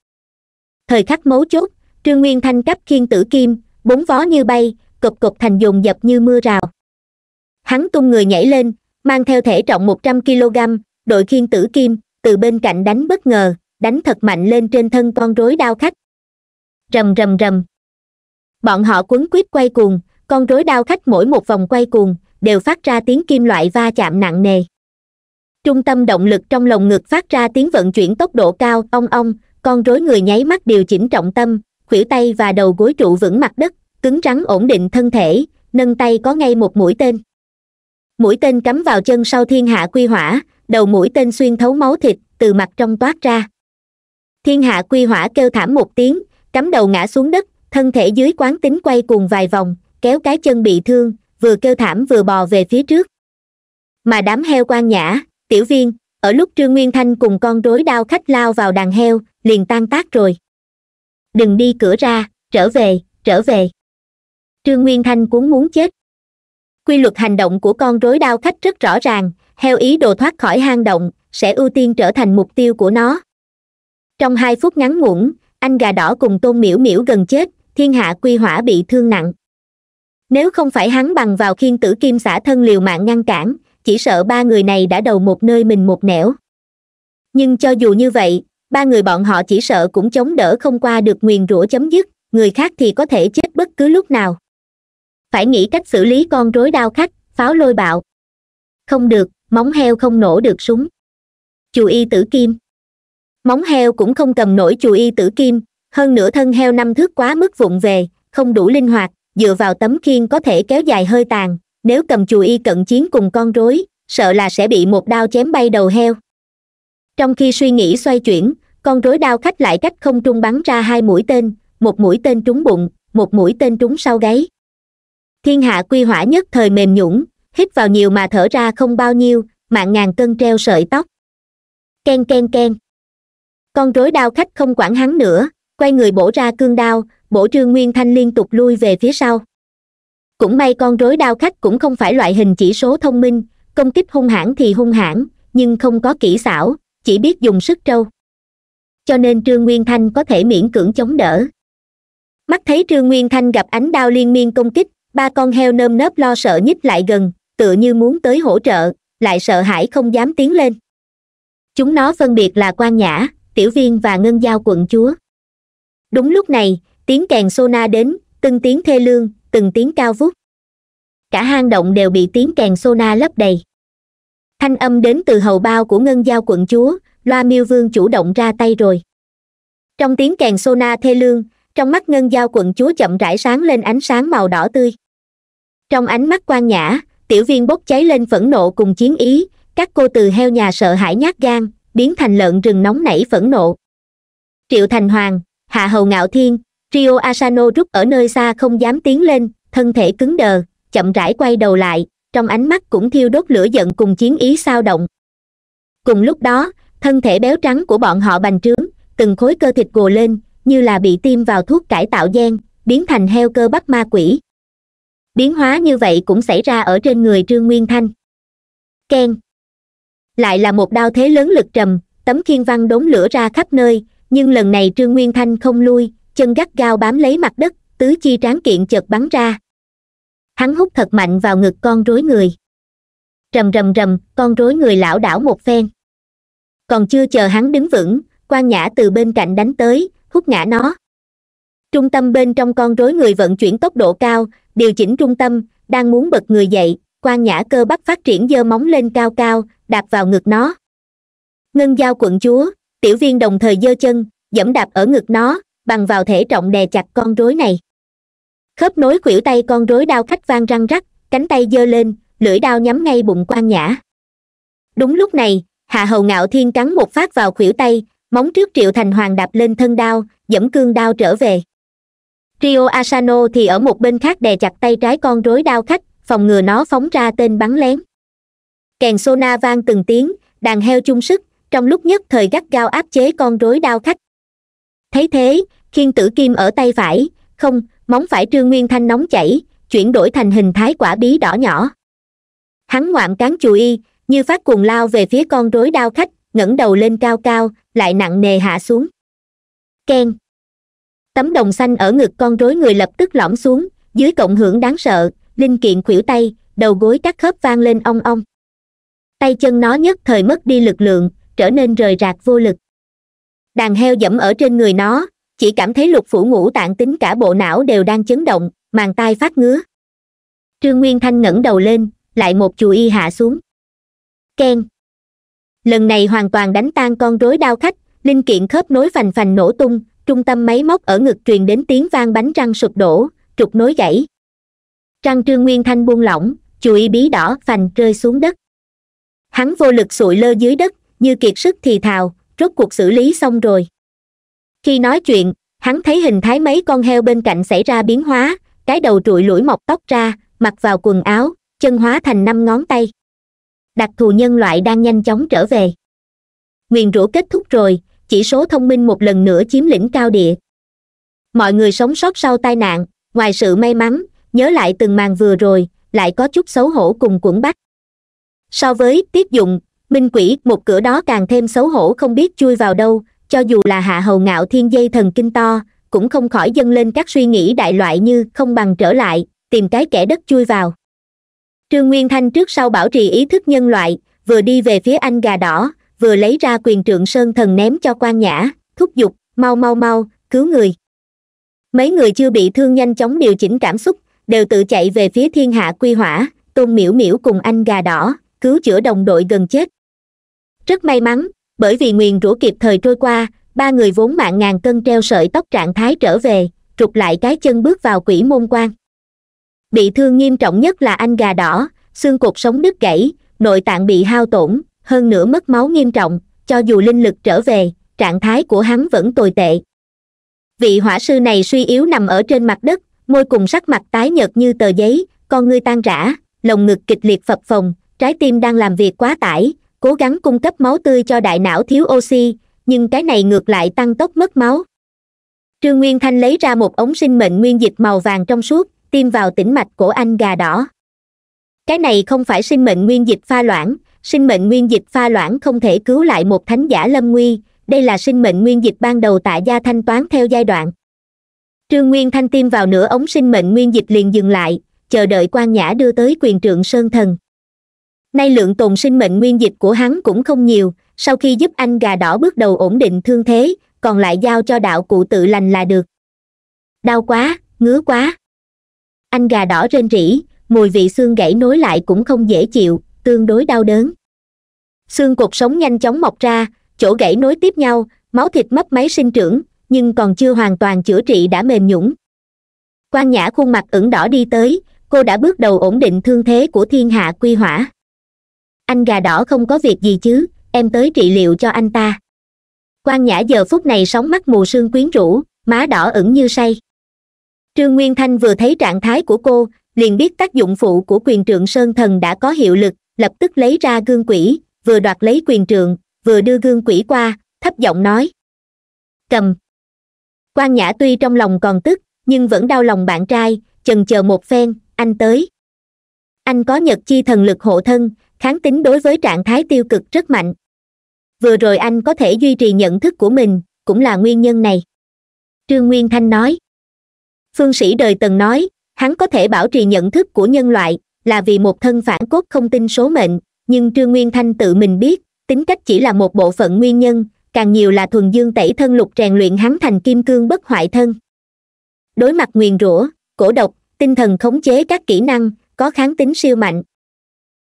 thời khắc mấu chốt trương nguyên thanh cấp khiên tử kim bốn vó như bay cục cục thành dùng dập như mưa rào hắn tung người nhảy lên mang theo thể trọng một trăm kg đội khiên tử kim từ bên cạnh đánh bất ngờ đánh thật mạnh lên trên thân con rối đao khách rầm rầm rầm bọn họ quấn quýt quay cuồng con rối đao khách mỗi một vòng quay cuồng đều phát ra tiếng kim loại va chạm nặng nề trung tâm động lực trong lồng ngực phát ra tiếng vận chuyển tốc độ cao ong ong con rối người nháy mắt điều chỉnh trọng tâm khuỷu tay và đầu gối trụ vững mặt đất cứng rắn ổn định thân thể nâng tay có ngay một mũi tên mũi tên cắm vào chân sau thiên hạ quy hỏa đầu mũi tên xuyên thấu máu thịt từ mặt trong toát ra thiên hạ quy hỏa kêu thảm một tiếng cắm đầu ngã xuống đất thân thể dưới quán tính quay cùng vài vòng kéo cái chân bị thương vừa kêu thảm vừa bò về phía trước mà đám heo quan nhã tiểu viên ở lúc trương nguyên thanh cùng con rối đao khách lao vào đàn heo liền tan tác rồi đừng đi cửa ra trở về trở về trương nguyên thanh cũng muốn chết quy luật hành động của con rối đao khách rất rõ ràng heo ý đồ thoát khỏi hang động sẽ ưu tiên trở thành mục tiêu của nó trong hai phút ngắn ngủn anh gà đỏ cùng tôn miễu miễu gần chết thiên hạ quy hỏa bị thương nặng nếu không phải hắn bằng vào khiên tử kim xả thân liều mạng ngăn cản chỉ sợ ba người này đã đầu một nơi mình một nẻo nhưng cho dù như vậy ba người bọn họ chỉ sợ cũng chống đỡ không qua được nguyền rủa chấm dứt người khác thì có thể chết bất cứ lúc nào phải nghĩ cách xử lý con rối đao khách pháo lôi bạo không được móng heo không nổ được súng chù y tử kim móng heo cũng không cầm nổi chù y tử kim hơn nữa thân heo năm thước quá mức vụng về không đủ linh hoạt dựa vào tấm khiên có thể kéo dài hơi tàn nếu cầm chùi y cận chiến cùng con rối sợ là sẽ bị một đao chém bay đầu heo trong khi suy nghĩ xoay chuyển con rối đao khách lại cách không trung bắn ra hai mũi tên một mũi tên trúng bụng một mũi tên trúng sau gáy thiên hạ quy hỏa nhất thời mềm nhũng hít vào nhiều mà thở ra không bao nhiêu mạng ngàn cân treo sợi tóc k e n k e n k e n con rối đao khách không quản hắn nữa quay người bổ ra cương đao bổ trương nguyên thanh liên tục lui về phía sau cũng may con rối đao khách cũng không phải loại hình chỉ số thông minh công kích hung hãn thì hung hãn nhưng không có kỹ xảo chỉ biết dùng sức trâu cho nên trương nguyên thanh có thể miễn cưỡng chống đỡ mắt thấy trương nguyên thanh gặp ánh đao liên miên công kích ba con heo nơm nớp lo sợ nhích lại gần tựa như muốn tới hỗ trợ lại sợ hãi không dám tiến lên chúng nó phân biệt là quan nhã tiểu viên và ngân giao quận chúa đúng lúc này tiếng kèn sona đến từng tiếng thê lương từng tiếng cao vút cả hang động đều bị tiếng kèn sona lấp đầy thanh âm đến từ hầu bao của ngân giao quận chúa loa miêu vương chủ động ra tay rồi trong tiếng kèn sona thê lương trong mắt ngân giao quận chúa chậm rãi sáng lên ánh sáng màu đỏ tươi trong ánh mắt quan nhã tiểu viên bốc cháy lên phẫn nộ cùng chiến ý các cô từ heo nhà sợ hãi nhát gan biến thành lợn rừng nóng nảy phẫn nộ triệu thành hoàng hạ hầu ngạo thiên rio asano rút ở nơi xa không dám tiến lên thân thể cứng đờ chậm rãi quay đầu lại trong ánh mắt cũng thiêu đốt lửa giận cùng chiến ý sao động cùng lúc đó thân thể béo trắng của bọn họ bành trướng từng khối cơ thịt gồ lên như là bị tiêm vào thuốc cải tạo gen biến thành heo cơ bắp ma quỷ biến hóa như vậy cũng xảy ra ở trên người trương nguyên thanh Ken, lại là một đao thế lớn lực trầm tấm khiên văn đốn lửa ra khắp nơi nhưng lần này trương nguyên thanh không lui chân gắt gao bám lấy mặt đất tứ chi tráng kiện chợt bắn ra hắn hút thật mạnh vào ngực con rối người rầm rầm rầm con rối người lảo đảo một phen còn chưa chờ hắn đứng vững quan nhã từ bên cạnh đánh tới hút ngã nó trung tâm bên trong con rối người vận chuyển tốc độ cao điều chỉnh trung tâm đang muốn bật người dậy quan nhã cơ bắp phát triển dơ móng lên cao cao đạp vào ngực nó ngân giao quận chúa tiểu viên đồng thời dơ chân dẫm đạp ở ngực nó bằng vào thể trọng đè chặt con rối này khớp nối khuỷu tay con rối đao khách vang răng rắc cánh tay giơ lên lưỡi đao nhắm ngay bụng quan nhã đúng lúc này hạ hầu ngạo thiên cắn một phát vào khuỷu tay móng trước triệu thành hoàng đạp lên thân đao dẫm cương đao trở về rio asano thì ở một bên khác đè chặt tay trái con rối đao khách phòng ngừa nó phóng ra tên bắn lén kèn sona vang từng tiếng đàn heo chung sức trong lúc nhất thời gắt gao áp chế con rối đao khách thấy thế khiên tử kim ở tay phải không móng phải trương nguyên thanh nóng chảy chuyển đổi thành hình thái quả bí đỏ nhỏ hắn ngoạm cán chù y như phát cuồng lao về phía con rối đao khách ngẩng đầu lên cao cao lại nặng nề hạ xuống ken tấm đồng xanh ở ngực con rối người lập tức lõm xuống dưới cộng hưởng đáng sợ linh kiện khuỷu tay đầu gối các khớp vang lên ong ong tay chân nó nhất thời mất đi lực lượng trở nên rời rạc vô lực đàn heo dẫm ở trên người nó chỉ cảm thấy lục phủ ngũ tạng tính cả bộ não đều đang chấn động màng tai phát ngứa trương nguyên thanh ngẩng đầu lên lại một chù y hạ xuống keng lần này hoàn toàn đánh tan con rối đao khách linh kiện khớp nối phành phành nổ tung trung tâm máy móc ở ngực truyền đến tiếng vang bánh răng sụp đổ trục nối gãy răng trương nguyên thanh buông lỏng chù y bí đỏ phành rơi xuống đất hắn vô lực sụi lơ dưới đất như kiệt sức thì thào rốt cuộc xử lý xong rồi khi nói chuyện hắn thấy hình thái mấy con heo bên cạnh xảy ra biến hóa cái đầu trụi lũi mọc tóc ra mặc vào quần áo chân hóa thành năm ngón tay đặc thù nhân loại đang nhanh chóng trở về nguyền rũ kết thúc rồi chỉ số thông minh một lần nữa chiếm lĩnh cao địa mọi người sống sót sau tai nạn ngoài sự may mắn nhớ lại từng màn vừa rồi lại có chút xấu hổ cùng cuộn bách so với tiếp dụng minh quỷ một cửa đó càng thêm xấu hổ không biết chui vào đâu cho dù là hạ hầu ngạo thiên dây thần kinh to cũng không khỏi dâng lên các suy nghĩ đại loại như không bằng trở lại tìm cái kẻ đất chui vào trương nguyên thanh trước sau bảo trì ý thức nhân loại vừa đi về phía anh gà đỏ vừa lấy ra quyền trượng sơn thần ném cho quan nhã thúc giục mau mau mau cứu người mấy người chưa bị thương nhanh chóng điều chỉnh cảm xúc đều tự chạy về phía thiên hạ quy hỏa tôn miễu miễu cùng anh gà đỏ cứu chữa đồng đội gần chết rất may mắn bởi vì nguyền rủa kịp thời trôi qua ba người vốn mạng ngàn cân treo sợi tóc trạng thái trở về trục lại cái chân bước vào quỷ môn quan bị thương nghiêm trọng nhất là anh gà đỏ xương cột sống đứt gãy nội tạng bị hao tổn hơn nữa mất máu nghiêm trọng cho dù linh lực trở về trạng thái của hắn vẫn tồi tệ vị hỏa sư này suy yếu nằm ở trên mặt đất môi cùng sắc mặt tái nhợt như tờ giấy con ngươi tan rã lồng ngực kịch liệt phập phồng trái tim đang làm việc quá tải cố gắng cung cấp máu tươi cho đại não thiếu oxy nhưng cái này ngược lại tăng tốc mất máu trương nguyên thanh lấy ra một ống sinh mệnh nguyên dịch màu vàng trong suốt tiêm vào tĩnh mạch của anh gà đỏ cái này không phải sinh mệnh nguyên dịch pha loãng sinh mệnh nguyên dịch pha loãng không thể cứu lại một thánh giả lâm nguy đây là sinh mệnh nguyên dịch ban đầu tại gia thanh toán theo giai đoạn trương nguyên thanh tiêm vào nửa ống sinh mệnh nguyên dịch liền dừng lại chờ đợi quan nhã đưa tới quyền trượng sơn thần nay lượng tồn sinh mệnh nguyên dịch của hắn cũng không nhiều sau khi giúp anh gà đỏ bước đầu ổn định thương thế còn lại giao cho đạo cụ tự lành là được đau quá ngứa quá anh gà đỏ rên rỉ mùi vị xương gãy nối lại cũng không dễ chịu tương đối đau đớn xương cột sống nhanh chóng mọc ra chỗ gãy nối tiếp nhau máu thịt mấp máy sinh trưởng nhưng còn chưa hoàn toàn chữa trị đã mềm nhũng quan nhã khuôn mặt ửng đỏ đi tới cô đã bước đầu ổn định thương thế của thiên hạ quy hỏa anh gà đỏ không có việc gì chứ em tới trị liệu cho anh ta quan nhã giờ phút này sóng mắt mù sương quyến rũ má đỏ ửng như say trương nguyên thanh vừa thấy trạng thái của cô liền biết tác dụng phụ của quyền trượng sơn thần đã có hiệu lực lập tức lấy ra gương quỷ vừa đoạt lấy quyền trượng vừa đưa gương quỷ qua thấp giọng nói cầm quan nhã tuy trong lòng còn tức nhưng vẫn đau lòng bạn trai chần chờ một phen anh tới anh có nhật chi thần lực hộ thân kháng tính đối với trạng thái tiêu cực rất mạnh vừa rồi anh có thể duy trì nhận thức của mình cũng là nguyên nhân này trương nguyên thanh nói phương sĩ đời tần nói hắn có thể bảo trì nhận thức của nhân loại là vì một thân phản cốt không tin số mệnh nhưng trương nguyên thanh tự mình biết tính cách chỉ là một bộ phận nguyên nhân càng nhiều là thuần dương tẩy thân lục rèn luyện hắn thành kim cương bất hoại thân đối mặt nguyền rủa cổ độc tinh thần khống chế các kỹ năng có kháng tính siêu mạnh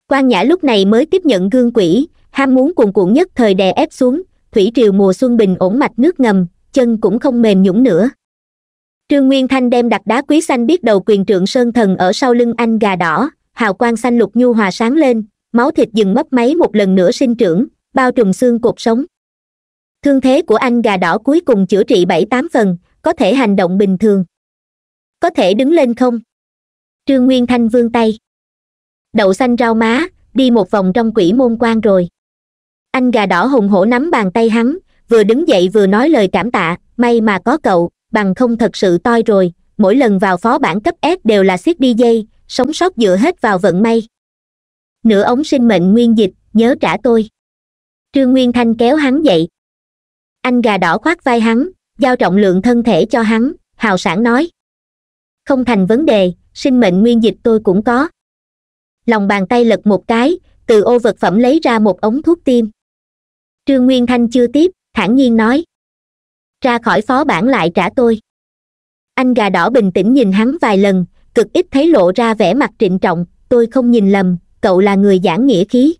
quan nhã lúc này mới tiếp nhận gương quỷ ham muốn cuồn cuộn nhất thời đè ép xuống thủy triều mùa xuân bình ổn mạch nước ngầm chân cũng không mềm nhũng nữa trương nguyên thanh đem đặt đá quý xanh biết đầu quyền trượng sơn thần ở sau lưng anh gà đỏ hào quang xanh lục nhu hòa sáng lên máu thịt dừng mấp máy một lần nữa sinh trưởng bao trùm xương cột sống thương thế của anh gà đỏ cuối cùng chữa trị bảy tám phần có thể hành động bình thường có thể đứng lên không trương nguyên thanh vươn tay đậu xanh rau má đi một vòng trong quỷ môn quan rồi anh gà đỏ hùng hổ nắm bàn tay hắn vừa đứng dậy vừa nói lời cảm tạ may mà có cậu bằng không thật sự toi rồi mỗi lần vào phó bản cấp s đều là siết đi dây sống sót dựa hết vào vận may nửa ống sinh mệnh nguyên dịch nhớ trả tôi trương nguyên thanh kéo hắn dậy anh gà đỏ khoác vai hắn giao trọng lượng thân thể cho hắn hào sản nói không thành vấn đề sinh mệnh nguyên dịch tôi cũng có lòng bàn tay lật một cái từ ô vật phẩm lấy ra một ống thuốc tim trương nguyên thanh chưa tiếp thản nhiên nói ra khỏi phó bản lại trả tôi anh gà đỏ bình tĩnh nhìn hắn vài lần cực ít thấy lộ ra vẻ mặt trịnh trọng tôi không nhìn lầm cậu là người giảng nghĩa khí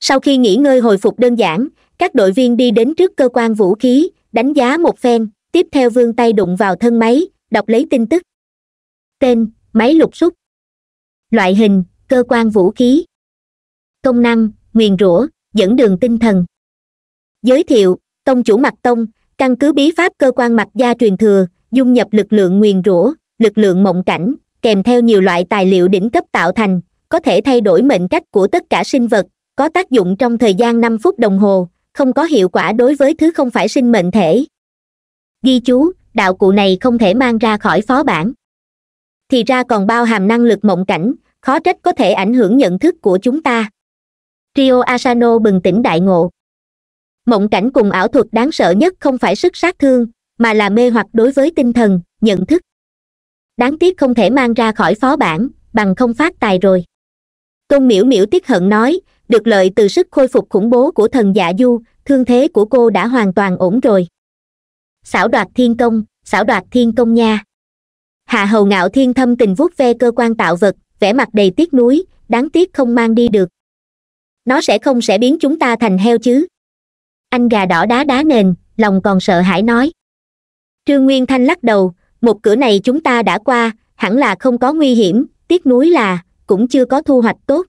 sau khi nghỉ ngơi hồi phục đơn giản các đội viên đi đến trước cơ quan vũ khí đánh giá một phen tiếp theo Vương tay đụng vào thân máy đọc lấy tin tức tên máy lục xúc, loại hình cơ quan vũ khí công năng nguyền rủa dẫn đường tinh thần giới thiệu tông chủ mặt tông căn cứ bí pháp cơ quan mặt gia truyền thừa dung nhập lực lượng nguyền rủa lực lượng mộng cảnh kèm theo nhiều loại tài liệu đỉnh cấp tạo thành có thể thay đổi mệnh cách của tất cả sinh vật có tác dụng trong thời gian năm phút đồng hồ không có hiệu quả đối với thứ không phải sinh mệnh thể ghi chú đạo cụ này không thể mang ra khỏi phó bản thì ra còn bao hàm năng lực mộng cảnh khó trách có thể ảnh hưởng nhận thức của chúng ta rio asano bừng tỉnh đại ngộ mộng cảnh cùng ảo thuật đáng sợ nhất không phải sức sát thương mà là mê hoặc đối với tinh thần nhận thức đáng tiếc không thể mang ra khỏi phó bản bằng không phát tài rồi tôn miễu miễu tiếc hận nói được lợi từ sức khôi phục khủng bố của thần dạ du thương thế của cô đã hoàn toàn ổn rồi xảo đoạt thiên công xảo đoạt thiên công nha hạ hầu ngạo thiên thâm tình vuốt ve cơ quan tạo vật vẻ mặt đầy tiếc nuối đáng tiếc không mang đi được nó sẽ không sẽ biến chúng ta thành heo chứ anh gà đỏ đá đá nền lòng còn sợ hãi nói trương nguyên thanh lắc đầu một cửa này chúng ta đã qua hẳn là không có nguy hiểm tiếc nuối là cũng chưa có thu hoạch tốt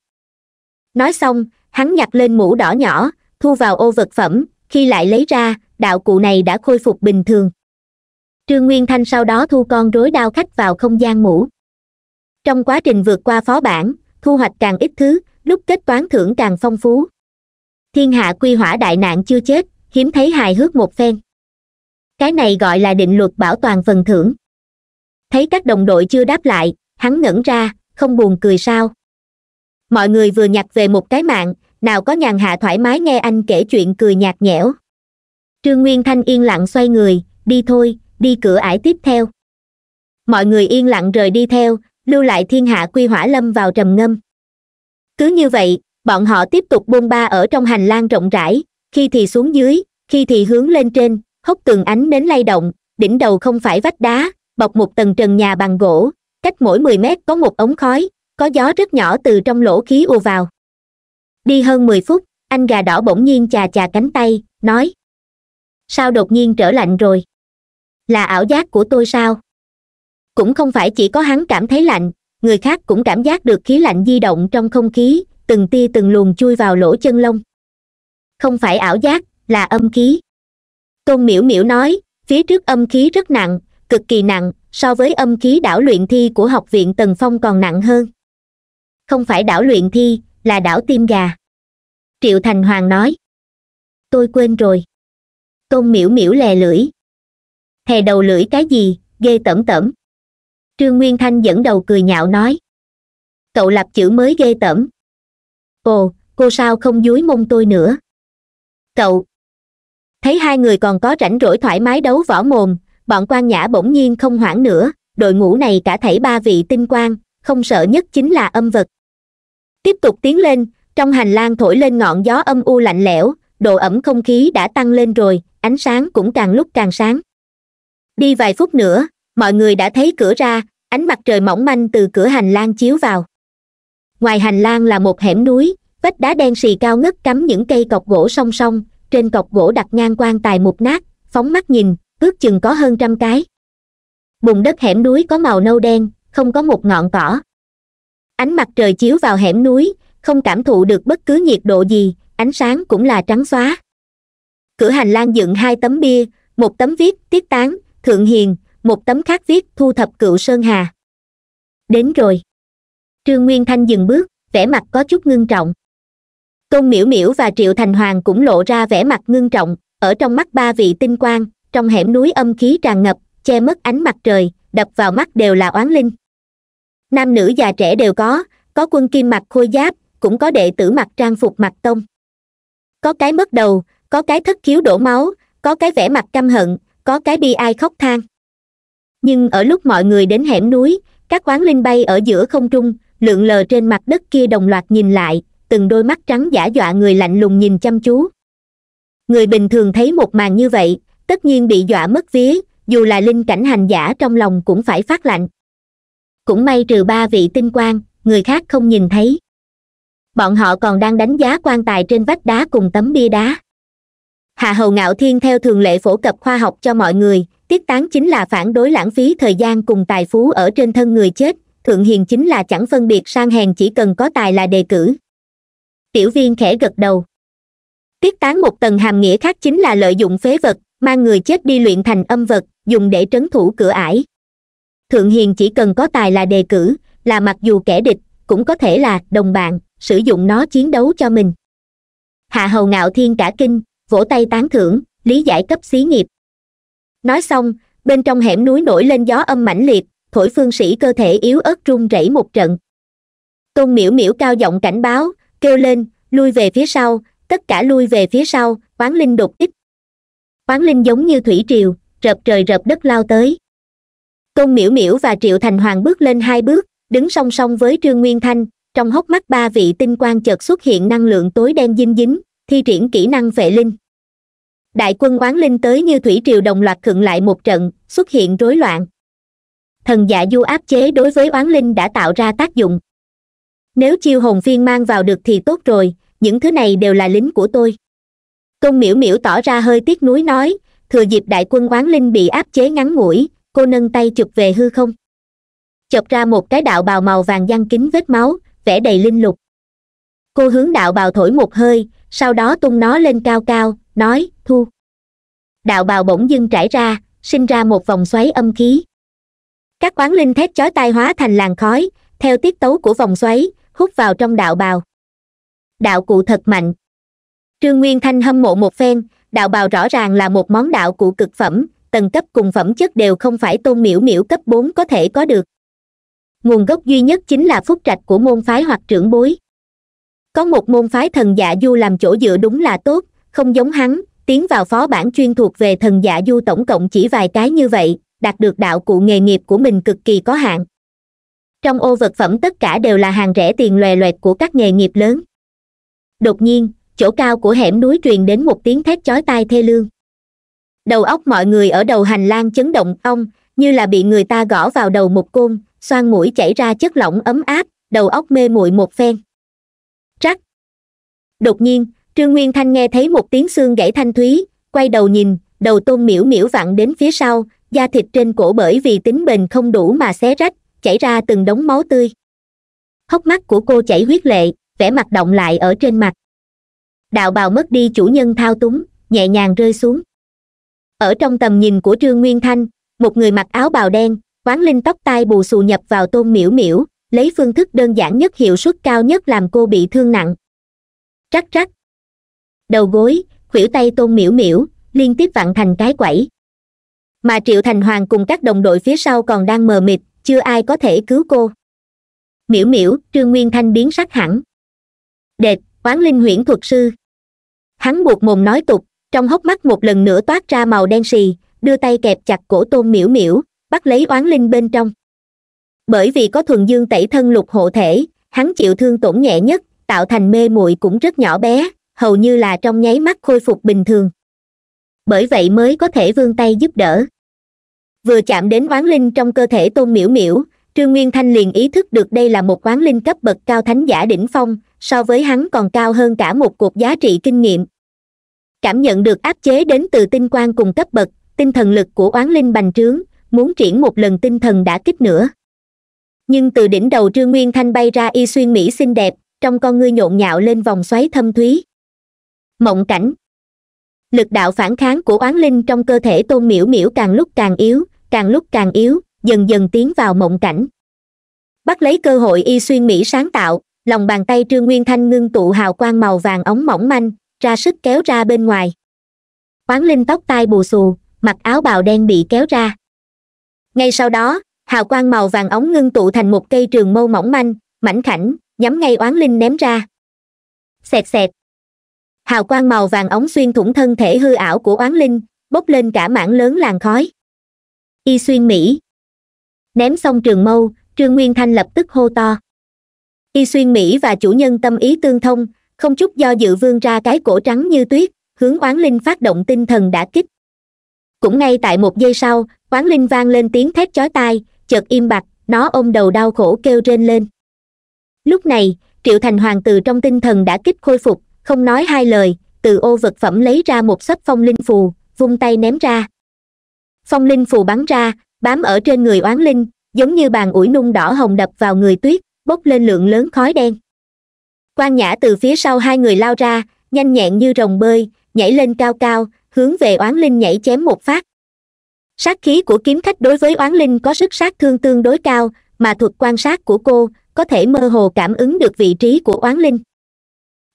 nói xong hắn nhặt lên mũ đỏ nhỏ thu vào ô vật phẩm khi lại lấy ra đạo cụ này đã khôi phục bình thường trương nguyên thanh sau đó thu con rối đao khách vào không gian mũ trong quá trình vượt qua phó bản thu hoạch càng ít thứ lúc kết toán thưởng càng phong phú thiên hạ quy hỏa đại nạn chưa chết hiếm thấy hài hước một phen cái này gọi là định luật bảo toàn phần thưởng thấy các đồng đội chưa đáp lại hắn ngẩn ra không buồn cười sao mọi người vừa nhặt về một cái mạng nào có nhàn hạ thoải mái nghe anh kể chuyện cười nhạt nhẽo trương nguyên thanh yên lặng xoay người đi thôi đi cửa ải tiếp theo mọi người yên lặng rời đi theo lưu lại thiên hạ quy hỏa lâm vào trầm ngâm cứ như vậy bọn họ tiếp tục bôn ba ở trong hành lang rộng rãi khi thì xuống dưới khi thì hướng lên trên hốc tường ánh đến lay động đỉnh đầu không phải vách đá bọc một tầng trần nhà bằng gỗ cách mỗi mười mét có một ống khói có gió rất nhỏ từ trong lỗ khí ùa vào đi hơn mười phút anh gà đỏ bỗng nhiên chà chà cánh tay nói sao đột nhiên trở lạnh rồi là ảo giác của tôi sao cũng không phải chỉ có hắn cảm thấy lạnh người khác cũng cảm giác được khí lạnh di động trong không khí từng tia từng luồng chui vào lỗ chân lông không phải ảo giác là âm khí tôn miểu miểu nói phía trước âm khí rất nặng cực kỳ nặng so với âm khí đảo luyện thi của học viện tần phong còn nặng hơn không phải đảo luyện thi là đảo tim gà triệu thành hoàng nói tôi quên rồi tôn miểu miểu lè lưỡi thè đầu lưỡi cái gì ghê tẩm tẩm trương nguyên thanh dẫn đầu cười nhạo nói cậu lạp chữ mới ghê tởm ồ cô sao không dúi mông tôi nữa cậu thấy hai người còn có rảnh rỗi thoải mái đấu võ mồm bọn quan nhã bỗng nhiên không hoảng nữa đội ngũ này cả thảy ba vị tinh quang không sợ nhất chính là âm vật tiếp tục tiến lên trong hành lang thổi lên ngọn gió âm u lạnh lẽo độ ẩm không khí đã tăng lên rồi ánh sáng cũng càng lúc càng sáng đi vài phút nữa mọi người đã thấy cửa ra ánh mặt trời mỏng manh từ cửa hành lang chiếu vào ngoài hành lang là một hẻm núi vách đá đen xì cao ngất cắm những cây cọc gỗ song song trên cọc gỗ đặt ngang quan tài mục nát phóng mắt nhìn ước chừng có hơn trăm cái bùn đất hẻm núi có màu nâu đen không có một ngọn cỏ ánh mặt trời chiếu vào hẻm núi không cảm thụ được bất cứ nhiệt độ gì ánh sáng cũng là trắng xóa cửa hành lang dựng hai tấm bia một tấm viết tiết tán thượng hiền một tấm khác viết thu thập cựu sơn hà đến rồi trương nguyên thanh dừng bước vẻ mặt có chút ngưng trọng công miễu miễu và triệu thành hoàng cũng lộ ra vẻ mặt ngưng trọng ở trong mắt ba vị tinh quang trong hẻm núi âm khí tràn ngập che mất ánh mặt trời đập vào mắt đều là oán linh nam nữ già trẻ đều có có quân kim mặc khôi giáp cũng có đệ tử mặc trang phục mặt tông có cái mất đầu có cái thất khiếu đổ máu có cái vẻ mặt căm hận có cái bi ai khóc than nhưng ở lúc mọi người đến hẻm núi các quán linh bay ở giữa không trung lượn lờ trên mặt đất kia đồng loạt nhìn lại từng đôi mắt trắng giả dọa người lạnh lùng nhìn chăm chú người bình thường thấy một màn như vậy tất nhiên bị dọa mất vía dù là linh cảnh hành giả trong lòng cũng phải phát lạnh cũng may trừ ba vị tinh quan người khác không nhìn thấy bọn họ còn đang đánh giá quan tài trên vách đá cùng tấm bia đá hà hầu ngạo thiên theo thường lệ phổ cập khoa học cho mọi người tiết tán chính là phản đối lãng phí thời gian cùng tài phú ở trên thân người chết thượng hiền chính là chẳng phân biệt sang hèn chỉ cần có tài là đề cử tiểu viên khẽ gật đầu tiết tán một tầng hàm nghĩa khác chính là lợi dụng phế vật mang người chết đi luyện thành âm vật dùng để trấn thủ cửa ải thượng hiền chỉ cần có tài là đề cử là mặc dù kẻ địch cũng có thể là đồng bạn sử dụng nó chiến đấu cho mình hạ hầu ngạo thiên cả kinh vỗ tay tán thưởng lý giải cấp xí nghiệp nói xong bên trong hẻm núi nổi lên gió âm mãnh liệt thổi phương sĩ cơ thể yếu ớt run rẩy một trận tôn Miểu Miểu cao giọng cảnh báo kêu lên lui về phía sau tất cả lui về phía sau Quán linh đột kích Quán linh giống như thủy triều rập trời rập đất lao tới tôn Miểu Miểu và triệu thành hoàng bước lên hai bước đứng song song với trương nguyên thanh trong hốc mắt ba vị tinh quang chợt xuất hiện năng lượng tối đen dinh dính thi triển kỹ năng vệ linh đại quân oán linh tới như thủy triều đồng loạt khựng lại một trận xuất hiện rối loạn thần giả du áp chế đối với oán linh đã tạo ra tác dụng nếu chiêu hồn phiên mang vào được thì tốt rồi những thứ này đều là lính của tôi công miễu miễu tỏ ra hơi tiếc nuối nói thừa dịp đại quân oán linh bị áp chế ngắn ngủi cô nâng tay chụp về hư không chọc ra một cái đạo bào màu vàng giăng kín vết máu vẽ đầy linh lục cô hướng đạo bào thổi một hơi sau đó tung nó lên cao cao nói thu đạo bào bỗng dưng trải ra sinh ra một vòng xoáy âm khí các quán linh thét chói tai hóa thành làn khói theo tiết tấu của vòng xoáy hút vào trong đạo bào đạo cụ thật mạnh trương nguyên thanh hâm mộ một phen đạo bào rõ ràng là một món đạo cụ cực phẩm tầng cấp cùng phẩm chất đều không phải tôn miễu miễu cấp bốn có thể có được nguồn gốc duy nhất chính là phúc trạch của môn phái hoặc trưởng bối có một môn phái thần dạ du làm chỗ dựa đúng là tốt không giống hắn tiến vào phó bản chuyên thuộc về thần dạ du tổng cộng chỉ vài cái như vậy đạt được đạo cụ nghề nghiệp của mình cực kỳ có hạn trong ô vật phẩm tất cả đều là hàng rẻ tiền lòe loẹt của các nghề nghiệp lớn đột nhiên chỗ cao của hẻm núi truyền đến một tiếng thét chói tai thê lương đầu óc mọi người ở đầu hành lang chấn động ong như là bị người ta gõ vào đầu một côn xoan mũi chảy ra chất lỏng ấm áp đầu óc mê muội một phen trắc đột nhiên trương nguyên thanh nghe thấy một tiếng xương gãy thanh thúy quay đầu nhìn đầu tôn miễu miễu vặn đến phía sau da thịt trên cổ bởi vì tính bền không đủ mà xé rách chảy ra từng đống máu tươi hốc mắt của cô chảy huyết lệ vẻ mặt động lại ở trên mặt đạo bào mất đi chủ nhân thao túng nhẹ nhàng rơi xuống ở trong tầm nhìn của trương nguyên thanh một người mặc áo bào đen quán linh tóc tai bù xù nhập vào tôn miễu miễu lấy phương thức đơn giản nhất hiệu suất cao nhất làm cô bị thương nặng rắc rắc đầu gối khuỷu tay tôn miễu miễu liên tiếp vặn thành cái quẩy mà triệu thành hoàng cùng các đồng đội phía sau còn đang mờ mịt chưa ai có thể cứu cô miễu miễu trương nguyên thanh biến sắc hẳn đệt oán linh huyễn thuật sư hắn buộc mồm nói tục trong hốc mắt một lần nữa toát ra màu đen sì, đưa tay kẹp chặt cổ tôn miễu miễu bắt lấy oán linh bên trong bởi vì có thuần dương tẩy thân lục hộ thể hắn chịu thương tổn nhẹ nhất tạo thành mê muội cũng rất nhỏ bé hầu như là trong nháy mắt khôi phục bình thường bởi vậy mới có thể vươn tay giúp đỡ vừa chạm đến quán linh trong cơ thể tôn miễu miễu trương nguyên thanh liền ý thức được đây là một quán linh cấp bậc cao thánh giả đỉnh phong so với hắn còn cao hơn cả một cuộc giá trị kinh nghiệm cảm nhận được áp chế đến từ tinh quang cùng cấp bậc tinh thần lực của quán linh bành trướng muốn triển một lần tinh thần đã kích nữa nhưng từ đỉnh đầu trương nguyên thanh bay ra y xuyên mỹ xinh đẹp trong con ngươi nhộn nhạo lên vòng xoáy thâm thúy mộng cảnh lực đạo phản kháng của oán linh trong cơ thể tôn miễu miễu càng lúc càng yếu càng lúc càng yếu dần dần tiến vào mộng cảnh bắt lấy cơ hội y xuyên mỹ sáng tạo lòng bàn tay trương nguyên thanh ngưng tụ hào quang màu vàng ống mỏng manh ra sức kéo ra bên ngoài oán linh tóc tai bù xù mặc áo bào đen bị kéo ra ngay sau đó hào quang màu vàng ống ngưng tụ thành một cây trường mâu mỏng manh mảnh khảnh nhắm ngay oán linh ném ra xẹt xẹt hào quang màu vàng ống xuyên thủng thân thể hư ảo của oán linh bốc lên cả mảng lớn làn khói y xuyên mỹ ném xong trường mâu trương nguyên thanh lập tức hô to y xuyên mỹ và chủ nhân tâm ý tương thông không chút do dự vươn ra cái cổ trắng như tuyết hướng oán linh phát động tinh thần đã kích cũng ngay tại một giây sau oán linh vang lên tiếng thét chói tai chợt im bặt nó ôm đầu đau khổ kêu rên lên lúc này triệu thành hoàng từ trong tinh thần đã kích khôi phục không nói hai lời từ ô vật phẩm lấy ra một sấp phong linh phù vung tay ném ra phong linh phù bắn ra bám ở trên người oán linh giống như bàn ủi nung đỏ hồng đập vào người tuyết bốc lên lượng lớn khói đen quan nhã từ phía sau hai người lao ra nhanh nhẹn như rồng bơi nhảy lên cao cao hướng về oán linh nhảy chém một phát sát khí của kiếm khách đối với oán linh có sức sát thương tương đối cao mà thuật quan sát của cô có thể mơ hồ cảm ứng được vị trí của oán linh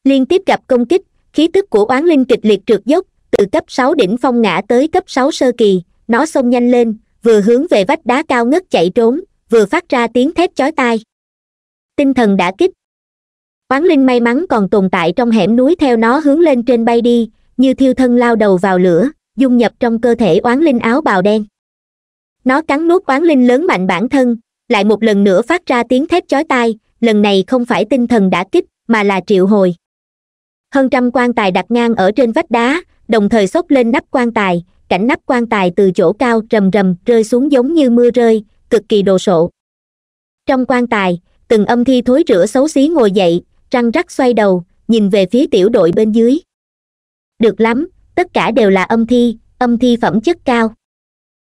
liên tiếp gặp công kích khí tức của oán linh kịch liệt trượt dốc từ cấp sáu đỉnh phong ngã tới cấp sáu sơ kỳ nó xông nhanh lên vừa hướng về vách đá cao ngất chạy trốn vừa phát ra tiếng thép chói tai tinh thần đã kích oán linh may mắn còn tồn tại trong hẻm núi theo nó hướng lên trên bay đi như thiêu thân lao đầu vào lửa dung nhập trong cơ thể oán linh áo bào đen nó cắn nuốt oán linh lớn mạnh bản thân lại một lần nữa phát ra tiếng thép chói tai lần này không phải tinh thần đã kích mà là triệu hồi hơn trăm quan tài đặt ngang ở trên vách đá đồng thời xốc lên nắp quan tài cảnh nắp quan tài từ chỗ cao rầm rầm rơi xuống giống như mưa rơi cực kỳ đồ sộ trong quan tài từng âm thi thối rửa xấu xí ngồi dậy răng rắc xoay đầu nhìn về phía tiểu đội bên dưới được lắm tất cả đều là âm thi âm thi phẩm chất cao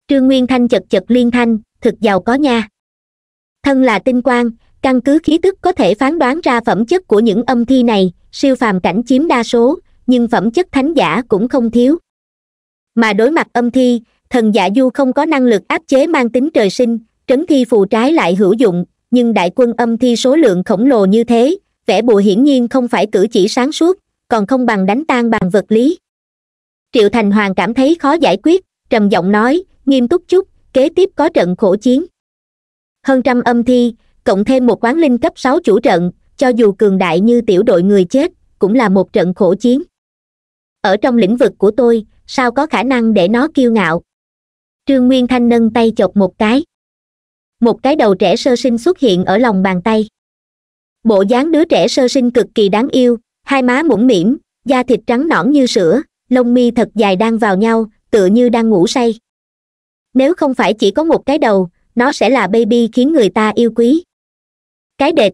trương nguyên thanh chật chật liên thanh thực giàu có nha thân là tinh quang căn cứ khí tức có thể phán đoán ra phẩm chất của những âm thi này siêu phàm cảnh chiếm đa số nhưng phẩm chất thánh giả cũng không thiếu mà đối mặt âm thi thần giả du không có năng lực áp chế mang tính trời sinh trấn thi phù trái lại hữu dụng nhưng đại quân âm thi số lượng khổng lồ như thế vẽ bùa hiển nhiên không phải cử chỉ sáng suốt còn không bằng đánh tan bằng vật lý triệu thành hoàng cảm thấy khó giải quyết trầm giọng nói nghiêm túc chút kế tiếp có trận khổ chiến hơn trăm âm thi cộng thêm một quán linh cấp sáu chủ trận cho dù cường đại như tiểu đội người chết cũng là một trận khổ chiến ở trong lĩnh vực của tôi sao có khả năng để nó kiêu ngạo trương nguyên thanh nâng tay chọc một cái một cái đầu trẻ sơ sinh xuất hiện ở lòng bàn tay bộ dáng đứa trẻ sơ sinh cực kỳ đáng yêu hai má mũm mỉm da thịt trắng nõn như sữa lông mi thật dài đang vào nhau tựa như đang ngủ say nếu không phải chỉ có một cái đầu nó sẽ là baby khiến người ta yêu quý cái đệt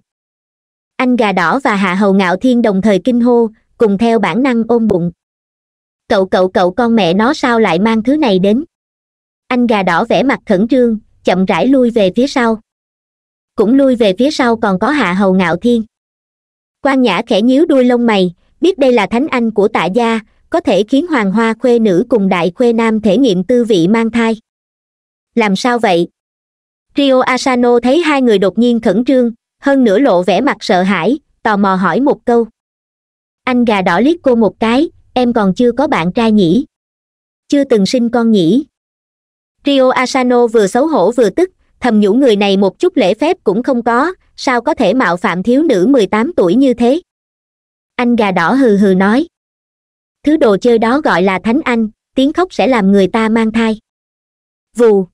anh gà đỏ và hạ hầu ngạo thiên đồng thời kinh hô cùng theo bản năng ôm bụng cậu cậu cậu con mẹ nó sao lại mang thứ này đến anh gà đỏ vẻ mặt khẩn trương chậm rãi lui về phía sau cũng lui về phía sau còn có hạ hầu ngạo thiên quan nhã khẽ nhíu đuôi lông mày biết đây là thánh anh của tạ gia có thể khiến hoàng hoa khuê nữ cùng đại khuê nam thể nghiệm tư vị mang thai làm sao vậy rio asano thấy hai người đột nhiên khẩn trương hơn nữa lộ vẻ mặt sợ hãi tò mò hỏi một câu anh gà đỏ liếc cô một cái em còn chưa có bạn trai nhỉ chưa từng sinh con nhỉ rio asano vừa xấu hổ vừa tức thầm nhủ người này một chút lễ phép cũng không có sao có thể mạo phạm thiếu nữ mười tám tuổi như thế anh gà đỏ hừ hừ nói thứ đồ chơi đó gọi là thánh anh tiếng khóc sẽ làm người ta mang thai vù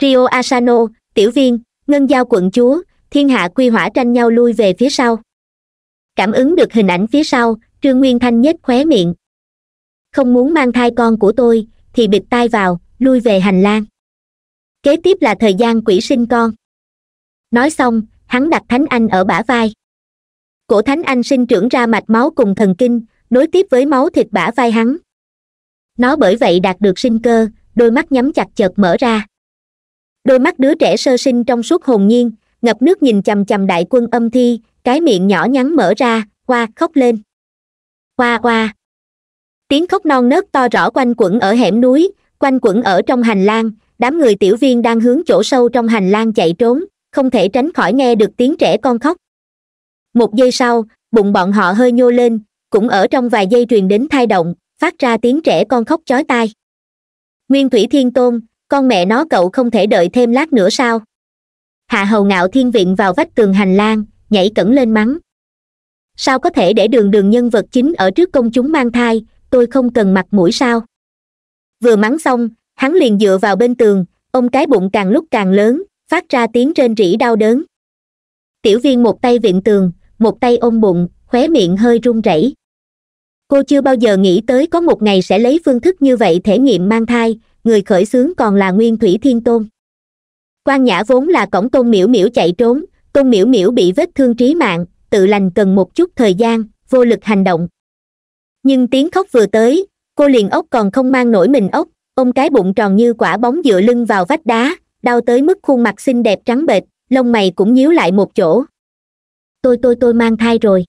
rio asano tiểu viên ngân giao quận chúa thiên hạ quy hỏa tranh nhau lui về phía sau cảm ứng được hình ảnh phía sau trương nguyên thanh nhếch khóe miệng không muốn mang thai con của tôi thì bịt tai vào lui về hành lang kế tiếp là thời gian quỷ sinh con nói xong hắn đặt thánh anh ở bả vai cổ thánh anh sinh trưởng ra mạch máu cùng thần kinh nối tiếp với máu thịt bả vai hắn nó bởi vậy đạt được sinh cơ đôi mắt nhắm chặt chợt mở ra đôi mắt đứa trẻ sơ sinh trong suốt hồn nhiên ngập nước nhìn chằm chằm đại quân âm thi cái miệng nhỏ nhắn mở ra hoa khóc lên hoa hoa, tiếng khóc non nớt to rõ quanh quẩn ở hẻm núi quanh quẩn ở trong hành lang đám người tiểu viên đang hướng chỗ sâu trong hành lang chạy trốn không thể tránh khỏi nghe được tiếng trẻ con khóc một giây sau bụng bọn họ hơi nhô lên cũng ở trong vài giây truyền đến thai động phát ra tiếng trẻ con khóc chói tai nguyên thủy thiên tôn con mẹ nó cậu không thể đợi thêm lát nữa sao hạ hầu ngạo thiên viện vào vách tường hành lang nhảy cẩn lên mắng sao có thể để đường đường nhân vật chính ở trước công chúng mang thai tôi không cần mặt mũi sao vừa mắng xong hắn liền dựa vào bên tường ông cái bụng càng lúc càng lớn phát ra tiếng trên rỉ đau đớn tiểu viên một tay viện tường một tay ôm bụng khóe miệng hơi run rẩy cô chưa bao giờ nghĩ tới có một ngày sẽ lấy phương thức như vậy thể nghiệm mang thai người khởi xướng còn là nguyên thủy thiên tôn quan nhã vốn là cổng tôn miễu miễu chạy trốn tôn miễu miễu bị vết thương trí mạng tự lành cần một chút thời gian vô lực hành động nhưng tiếng khóc vừa tới cô liền ốc còn không mang nổi mình ốc ôm cái bụng tròn như quả bóng dựa lưng vào vách đá đau tới mức khuôn mặt xinh đẹp trắng bệch lông mày cũng nhíu lại một chỗ tôi tôi tôi mang thai rồi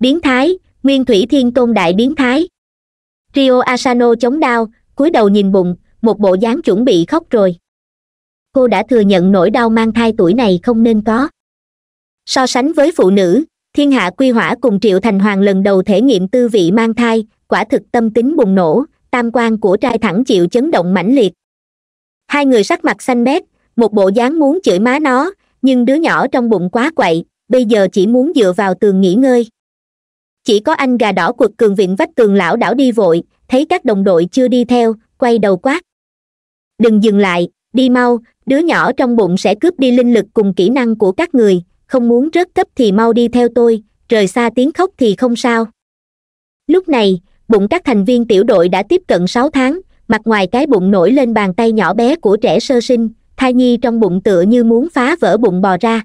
biến thái nguyên thủy thiên tôn đại biến thái rio asano chống đau cúi đầu nhìn bụng một bộ dáng chuẩn bị khóc rồi cô đã thừa nhận nỗi đau mang thai tuổi này không nên có so sánh với phụ nữ thiên hạ quy hỏa cùng triệu thành hoàng lần đầu thể nghiệm tư vị mang thai quả thực tâm tính bùng nổ tam quan của trai thẳng chịu chấn động mãnh liệt hai người sắc mặt xanh bét một bộ dáng muốn chửi má nó nhưng đứa nhỏ trong bụng quá quậy bây giờ chỉ muốn dựa vào tường nghỉ ngơi chỉ có anh gà đỏ quật cường vịn vách tường lão đảo đi vội thấy các đồng đội chưa đi theo quay đầu quát đừng dừng lại đi mau đứa nhỏ trong bụng sẽ cướp đi linh lực cùng kỹ năng của các người không muốn rớt cấp thì mau đi theo tôi rời xa tiếng khóc thì không sao lúc này bụng các thành viên tiểu đội đã tiếp cận sáu tháng mặt ngoài cái bụng nổi lên bàn tay nhỏ bé của trẻ sơ sinh thai nhi trong bụng tựa như muốn phá vỡ bụng bò ra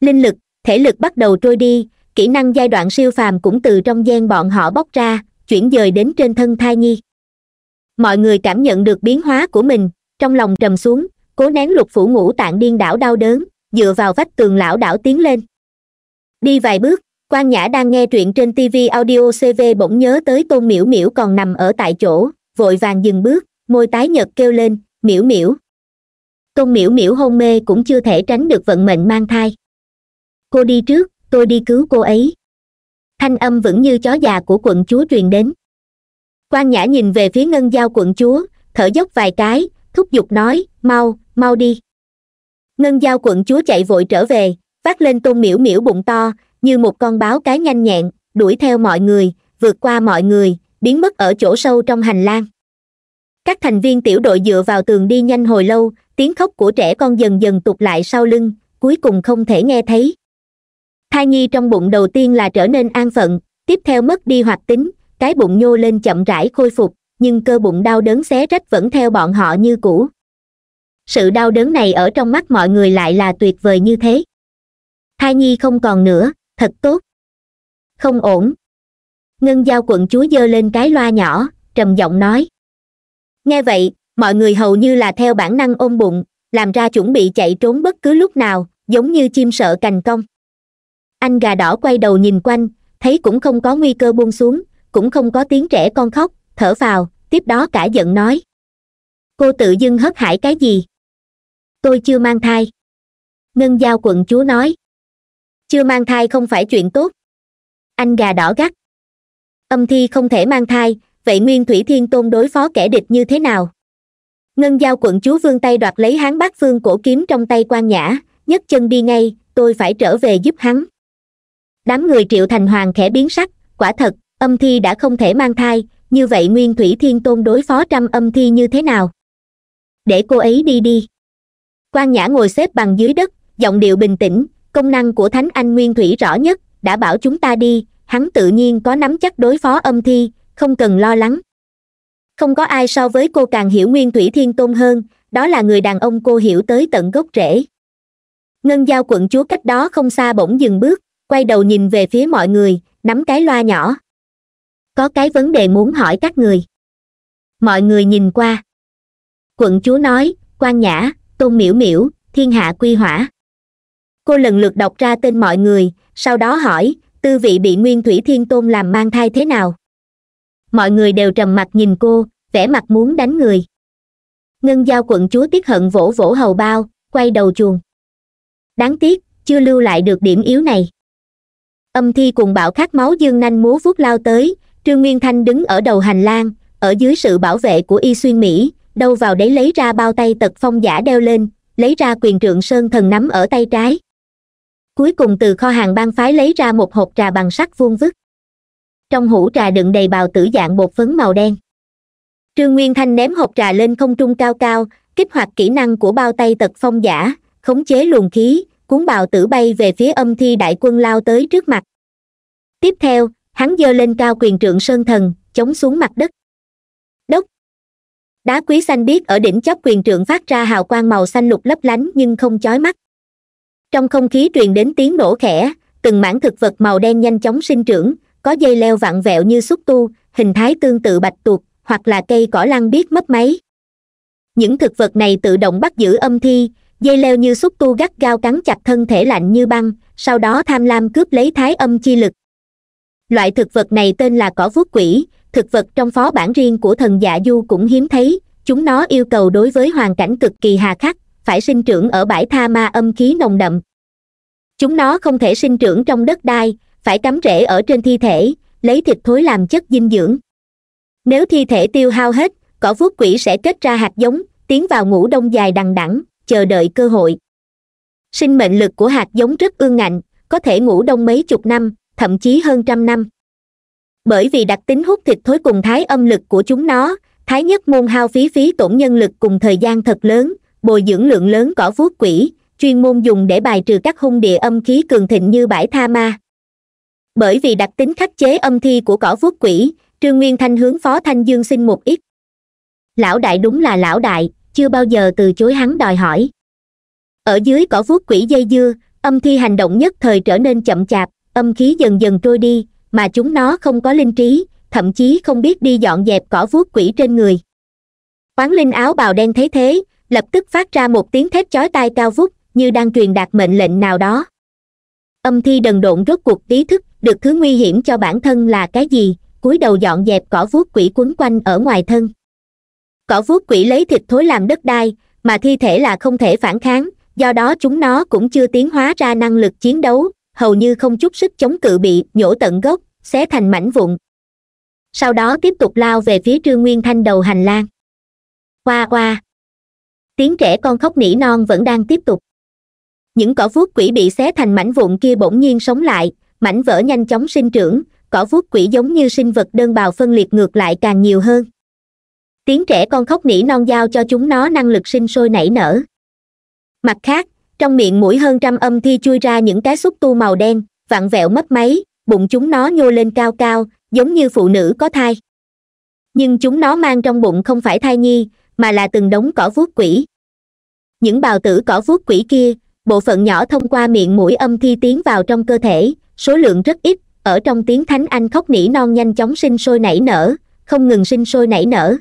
linh lực thể lực bắt đầu trôi đi kỹ năng giai đoạn siêu phàm cũng từ trong gian bọn họ bóc ra chuyển dời đến trên thân thai nhi mọi người cảm nhận được biến hóa của mình trong lòng trầm xuống cố nén lục phủ ngũ tạng điên đảo đau đớn dựa vào vách tường lão đảo tiến lên đi vài bước quan nhã đang nghe truyện trên tv audio cv bỗng nhớ tới tôn miễu miễu còn nằm ở tại chỗ vội vàng dừng bước môi tái nhợt kêu lên miễu miễu tôn miễu miễu hôn mê cũng chưa thể tránh được vận mệnh mang thai cô đi trước tôi đi cứu cô ấy thanh âm vẫn như chó già của quận chúa truyền đến quan nhã nhìn về phía ngân giao quận chúa thở dốc vài cái thúc giục nói mau mau đi ngân giao quận chúa chạy vội trở về phát lên tôn miễu miễu bụng to như một con báo cái nhanh nhẹn đuổi theo mọi người vượt qua mọi người biến mất ở chỗ sâu trong hành lang các thành viên tiểu đội dựa vào tường đi nhanh hồi lâu tiếng khóc của trẻ con dần dần tụt lại sau lưng cuối cùng không thể nghe thấy thai nhi trong bụng đầu tiên là trở nên an phận tiếp theo mất đi hoạt tính cái bụng nhô lên chậm rãi khôi phục nhưng cơ bụng đau đớn xé rách vẫn theo bọn họ như cũ sự đau đớn này ở trong mắt mọi người lại là tuyệt vời như thế thai nhi không còn nữa thật tốt không ổn ngân giao quận chúa dơ lên cái loa nhỏ trầm giọng nói nghe vậy mọi người hầu như là theo bản năng ôm bụng làm ra chuẩn bị chạy trốn bất cứ lúc nào giống như chim sợ cành cong anh gà đỏ quay đầu nhìn quanh thấy cũng không có nguy cơ buông xuống cũng không có tiếng trẻ con khóc thở vào tiếp đó cả giận nói cô tự dưng hớt hải cái gì tôi chưa mang thai ngân giao quận chúa nói chưa mang thai không phải chuyện tốt anh gà đỏ gắt âm thi không thể mang thai vậy nguyên thủy thiên tôn đối phó kẻ địch như thế nào ngân giao quận chúa vương tay đoạt lấy hán Bát phương cổ kiếm trong tay quan nhã nhấc chân đi ngay tôi phải trở về giúp hắn đám người triệu thành hoàng khẽ biến sắc quả thật âm thi đã không thể mang thai như vậy nguyên thủy thiên tôn đối phó trăm âm thi như thế nào để cô ấy đi đi quan nhã ngồi xếp bằng dưới đất giọng điệu bình tĩnh công năng của thánh anh nguyên thủy rõ nhất đã bảo chúng ta đi hắn tự nhiên có nắm chắc đối phó âm thi không cần lo lắng không có ai so với cô càng hiểu nguyên thủy thiên tôn hơn đó là người đàn ông cô hiểu tới tận gốc rễ ngân giao quận chúa cách đó không xa bỗng dừng bước quay đầu nhìn về phía mọi người nắm cái loa nhỏ có cái vấn đề muốn hỏi các người mọi người nhìn qua quận chúa nói quan nhã tôn miễu miễu thiên hạ quy hỏa cô lần lượt đọc ra tên mọi người sau đó hỏi tư vị bị nguyên thủy thiên tôn làm mang thai thế nào mọi người đều trầm mặt nhìn cô vẻ mặt muốn đánh người ngân giao quận chúa tiếc hận vỗ vỗ hầu bao quay đầu chuồng đáng tiếc chưa lưu lại được điểm yếu này âm thi cùng bạo khát máu dương nanh múa vuốt lao tới trương nguyên thanh đứng ở đầu hành lang ở dưới sự bảo vệ của y xuyên mỹ đâu vào đấy lấy ra bao tay tật phong giả đeo lên lấy ra quyền trượng sơn thần nắm ở tay trái cuối cùng từ kho hàng ban phái lấy ra một hộp trà bằng sắt vuông vức trong hũ trà đựng đầy bào tử dạng bột phấn màu đen trương nguyên thanh ném hộp trà lên không trung cao cao kích hoạt kỹ năng của bao tay tật phong giả khống chế luồng khí cuốn bào tử bay về phía âm thi đại quân lao tới trước mặt tiếp theo hắn giơ lên cao quyền trượng sơn thần chống xuống mặt đất đốc đá quý xanh biếc ở đỉnh chóp quyền trượng phát ra hào quang màu xanh lục lấp lánh nhưng không chói mắt trong không khí truyền đến tiếng nổ khẽ từng mảng thực vật màu đen nhanh chóng sinh trưởng có dây leo vặn vẹo như xúc tu hình thái tương tự bạch tuộc hoặc là cây cỏ lăn biếc mấp máy những thực vật này tự động bắt giữ âm thi dây leo như xúc tu gắt gao cắn chặt thân thể lạnh như băng sau đó tham lam cướp lấy thái âm chi lực loại thực vật này tên là cỏ vuốt quỷ thực vật trong phó bản riêng của thần dạ du cũng hiếm thấy chúng nó yêu cầu đối với hoàn cảnh cực kỳ hà khắc phải sinh trưởng ở bãi tha ma âm khí nồng đậm chúng nó không thể sinh trưởng trong đất đai phải cắm rễ ở trên thi thể lấy thịt thối làm chất dinh dưỡng nếu thi thể tiêu hao hết cỏ vuốt quỷ sẽ kết ra hạt giống tiến vào ngủ đông dài đằng đẵng chờ đợi cơ hội sinh mệnh lực của hạt giống rất ương ngạnh có thể ngủ đông mấy chục năm thậm chí hơn trăm năm bởi vì đặc tính hút thịt thối cùng thái âm lực của chúng nó thái nhất môn hao phí phí tổn nhân lực cùng thời gian thật lớn bồi dưỡng lượng lớn cỏ vuốt quỷ chuyên môn dùng để bài trừ các hung địa âm khí cường thịnh như bãi tha ma bởi vì đặc tính khắc chế âm thi của cỏ vuốt quỷ trương nguyên thanh hướng phó thanh dương xin một ít lão đại đúng là lão đại chưa bao giờ từ chối hắn đòi hỏi ở dưới cỏ vuốt quỷ dây dưa âm thi hành động nhất thời trở nên chậm chạp âm khí dần dần trôi đi mà chúng nó không có linh trí thậm chí không biết đi dọn dẹp cỏ vuốt quỷ trên người Quán linh áo bào đen thấy thế lập tức phát ra một tiếng thét chói tai cao vút như đang truyền đạt mệnh lệnh nào đó âm thi đần độn rốt cuộc ý thức được thứ nguy hiểm cho bản thân là cái gì cúi đầu dọn dẹp cỏ vuốt quỷ quấn quanh ở ngoài thân cỏ vuốt quỷ lấy thịt thối làm đất đai mà thi thể là không thể phản kháng do đó chúng nó cũng chưa tiến hóa ra năng lực chiến đấu hầu như không chút sức chống cự bị nhổ tận gốc xé thành mảnh vụn sau đó tiếp tục lao về phía trương nguyên thanh đầu hành lang Qua qua. tiếng trẻ con khóc nỉ non vẫn đang tiếp tục những cỏ vuốt quỷ bị xé thành mảnh vụn kia bỗng nhiên sống lại mảnh vỡ nhanh chóng sinh trưởng cỏ vuốt quỷ giống như sinh vật đơn bào phân liệt ngược lại càng nhiều hơn tiếng trẻ con khóc nỉ non giao cho chúng nó năng lực sinh sôi nảy nở mặt khác trong miệng mũi hơn trăm âm thi chui ra những cái xúc tu màu đen vặn vẹo mấp máy bụng chúng nó nhô lên cao cao giống như phụ nữ có thai nhưng chúng nó mang trong bụng không phải thai nhi mà là từng đống cỏ vuốt quỷ những bào tử cỏ vuốt quỷ kia bộ phận nhỏ thông qua miệng mũi âm thi tiến vào trong cơ thể số lượng rất ít ở trong tiếng thánh anh khóc nỉ non nhanh chóng sinh sôi nảy nở không ngừng sinh sôi nảy nở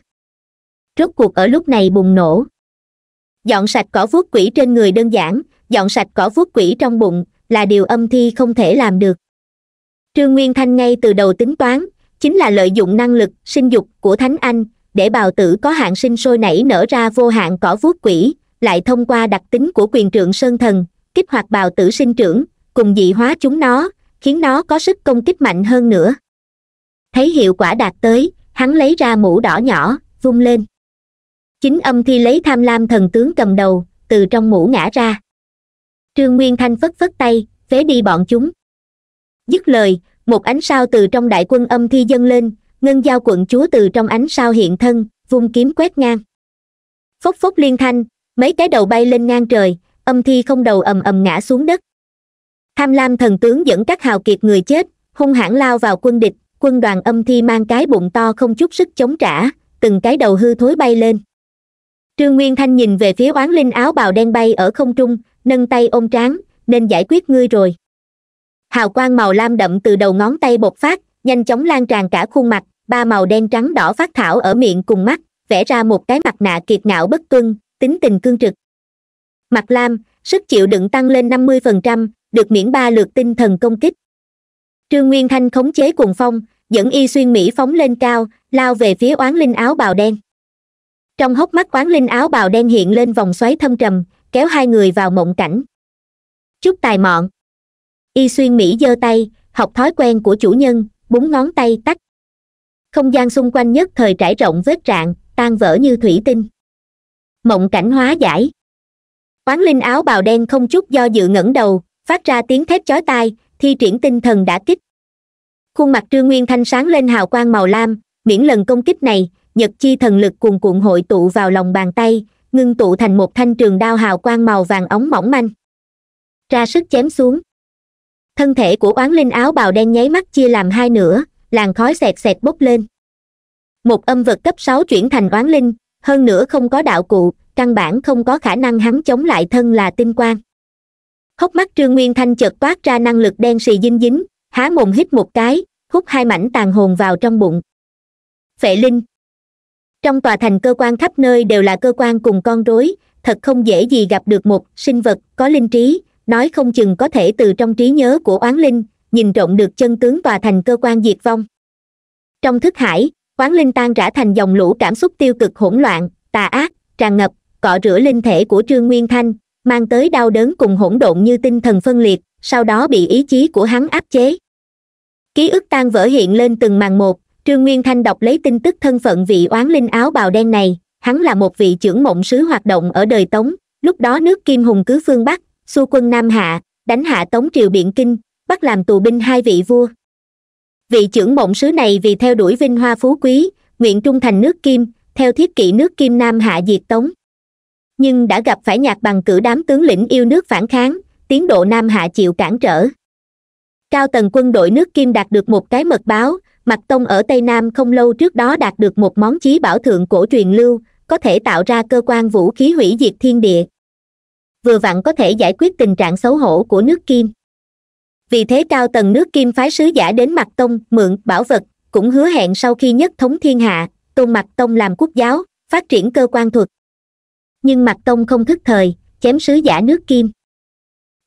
rốt cuộc ở lúc này bùng nổ dọn sạch cỏ vuốt quỷ trên người đơn giản dọn sạch cỏ vuốt quỷ trong bụng là điều âm thi không thể làm được trương nguyên thanh ngay từ đầu tính toán chính là lợi dụng năng lực sinh dục của thánh anh để bào tử có hạn sinh sôi nảy nở ra vô hạn cỏ vuốt quỷ lại thông qua đặc tính của quyền trượng sơn thần kích hoạt bào tử sinh trưởng cùng dị hóa chúng nó khiến nó có sức công kích mạnh hơn nữa thấy hiệu quả đạt tới hắn lấy ra mũ đỏ nhỏ vung lên chính âm thi lấy tham lam thần tướng cầm đầu từ trong mũ ngã ra trương nguyên thanh phất phất tay phế đi bọn chúng dứt lời một ánh sao từ trong đại quân âm thi dâng lên ngân giao quận chúa từ trong ánh sao hiện thân vung kiếm quét ngang phốc phốc liên thanh mấy cái đầu bay lên ngang trời âm thi không đầu ầm ầm ngã xuống đất tham lam thần tướng dẫn các hào kiệt người chết hung hãn lao vào quân địch quân đoàn âm thi mang cái bụng to không chút sức chống trả từng cái đầu hư thối bay lên trương nguyên thanh nhìn về phía oán linh áo bào đen bay ở không trung nâng tay ôm tráng, nên giải quyết ngươi rồi hào quang màu lam đậm từ đầu ngón tay bột phát nhanh chóng lan tràn cả khuôn mặt ba màu đen trắng đỏ phát thảo ở miệng cùng mắt vẽ ra một cái mặt nạ kiệt ngạo bất tuân tính tình cương trực mặt lam sức chịu đựng tăng lên năm mươi phần trăm được miễn ba lượt tinh thần công kích trương nguyên thanh khống chế cuồng phong dẫn y xuyên mỹ phóng lên cao lao về phía oán linh áo bào đen trong hốc mắt Quán linh áo bào đen hiện lên vòng xoáy thâm trầm kéo hai người vào mộng cảnh chút tài mọn y xuyên mỹ giơ tay học thói quen của chủ nhân búng ngón tay tắt không gian xung quanh nhất thời trải rộng vết trạng tan vỡ như thủy tinh mộng cảnh hóa giải Quán linh áo bào đen không chút do dự ngẩng đầu phát ra tiếng thép chói tai thi triển tinh thần đã kích khuôn mặt trương nguyên thanh sáng lên hào quang màu lam miễn lần công kích này nhật chi thần lực cuồn cuộn hội tụ vào lòng bàn tay ngưng tụ thành một thanh trường đao hào quang màu vàng ống mỏng manh ra sức chém xuống thân thể của oán linh áo bào đen nháy mắt chia làm hai nửa làn khói xẹt xẹt bốc lên một âm vật cấp sáu chuyển thành oán linh hơn nữa không có đạo cụ căn bản không có khả năng hắn chống lại thân là tinh quang hốc mắt trương nguyên thanh chợt toát ra năng lực đen xì dinh dính há mồm hít một cái hút hai mảnh tàn hồn vào trong bụng phệ linh trong tòa thành cơ quan khắp nơi đều là cơ quan cùng con rối thật không dễ gì gặp được một sinh vật có linh trí nói không chừng có thể từ trong trí nhớ của oán linh nhìn trộm được chân tướng tòa thành cơ quan diệt vong trong thức hải oán linh tan rã thành dòng lũ cảm xúc tiêu cực hỗn loạn tà ác tràn ngập cọ rửa linh thể của trương nguyên thanh mang tới đau đớn cùng hỗn độn như tinh thần phân liệt sau đó bị ý chí của hắn áp chế ký ức tan vỡ hiện lên từng màn một trương nguyên thanh đọc lấy tin tức thân phận vị oán linh áo bào đen này hắn là một vị trưởng mộng sứ hoạt động ở đời tống lúc đó nước kim hùng cứ phương bắc xu quân nam hạ đánh hạ tống triều biện kinh bắt làm tù binh hai vị vua vị trưởng mộng sứ này vì theo đuổi vinh hoa phú quý nguyện trung thành nước kim theo thiết kỵ nước kim nam hạ diệt tống nhưng đã gặp phải nhạc bằng cử đám tướng lĩnh yêu nước phản kháng tiến độ nam hạ chịu cản trở cao tầng quân đội nước kim đạt được một cái mật báo mặt tông ở tây nam không lâu trước đó đạt được một món chí bảo thượng cổ truyền lưu có thể tạo ra cơ quan vũ khí hủy diệt thiên địa vừa vặn có thể giải quyết tình trạng xấu hổ của nước kim vì thế cao tầng nước kim phái sứ giả đến mặt tông mượn bảo vật cũng hứa hẹn sau khi nhất thống thiên hạ tôn mặt tông làm quốc giáo phát triển cơ quan thuật nhưng mặt tông không thức thời chém sứ giả nước kim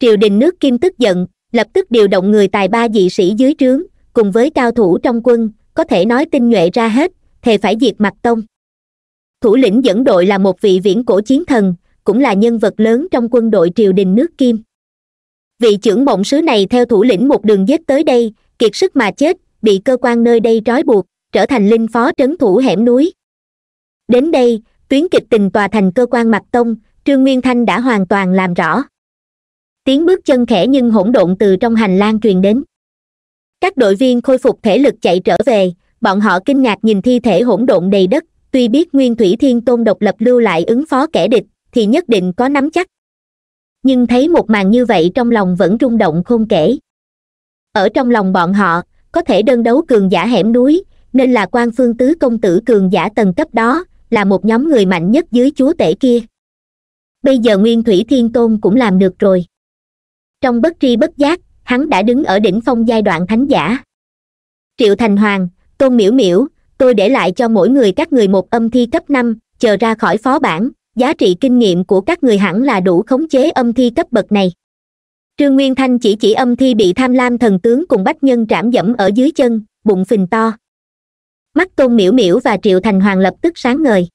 triều đình nước kim tức giận lập tức điều động người tài ba dị sĩ dưới trướng cùng với cao thủ trong quân có thể nói tinh nhuệ ra hết thề phải diệt mặt tông thủ lĩnh dẫn đội là một vị viễn cổ chiến thần cũng là nhân vật lớn trong quân đội triều đình nước kim vị trưởng mộng sứ này theo thủ lĩnh một đường giết tới đây kiệt sức mà chết bị cơ quan nơi đây trói buộc trở thành linh phó trấn thủ hẻm núi đến đây tuyến kịch tình tòa thành cơ quan mặt tông trương nguyên thanh đã hoàn toàn làm rõ tiếng bước chân khẽ nhưng hỗn độn từ trong hành lang truyền đến các đội viên khôi phục thể lực chạy trở về bọn họ kinh ngạc nhìn thi thể hỗn độn đầy đất tuy biết nguyên thủy thiên tôn độc lập lưu lại ứng phó kẻ địch thì nhất định có nắm chắc nhưng thấy một màn như vậy trong lòng vẫn rung động khôn kể ở trong lòng bọn họ có thể đơn đấu cường giả hẻm núi nên là quan phương tứ công tử cường giả tầng cấp đó là một nhóm người mạnh nhất dưới chúa tể kia bây giờ nguyên thủy thiên tôn cũng làm được rồi trong bất tri bất giác hắn đã đứng ở đỉnh phong giai đoạn thánh giả triệu thành hoàng tôn miễu miễu tôi để lại cho mỗi người các người một âm thi cấp năm chờ ra khỏi phó bản giá trị kinh nghiệm của các người hẳn là đủ khống chế âm thi cấp bậc này trương nguyên thanh chỉ chỉ âm thi bị tham lam thần tướng cùng bách nhân trảm dẫm ở dưới chân bụng phình to mắt tôn miễu miễu và triệu thành hoàng lập tức sáng ngời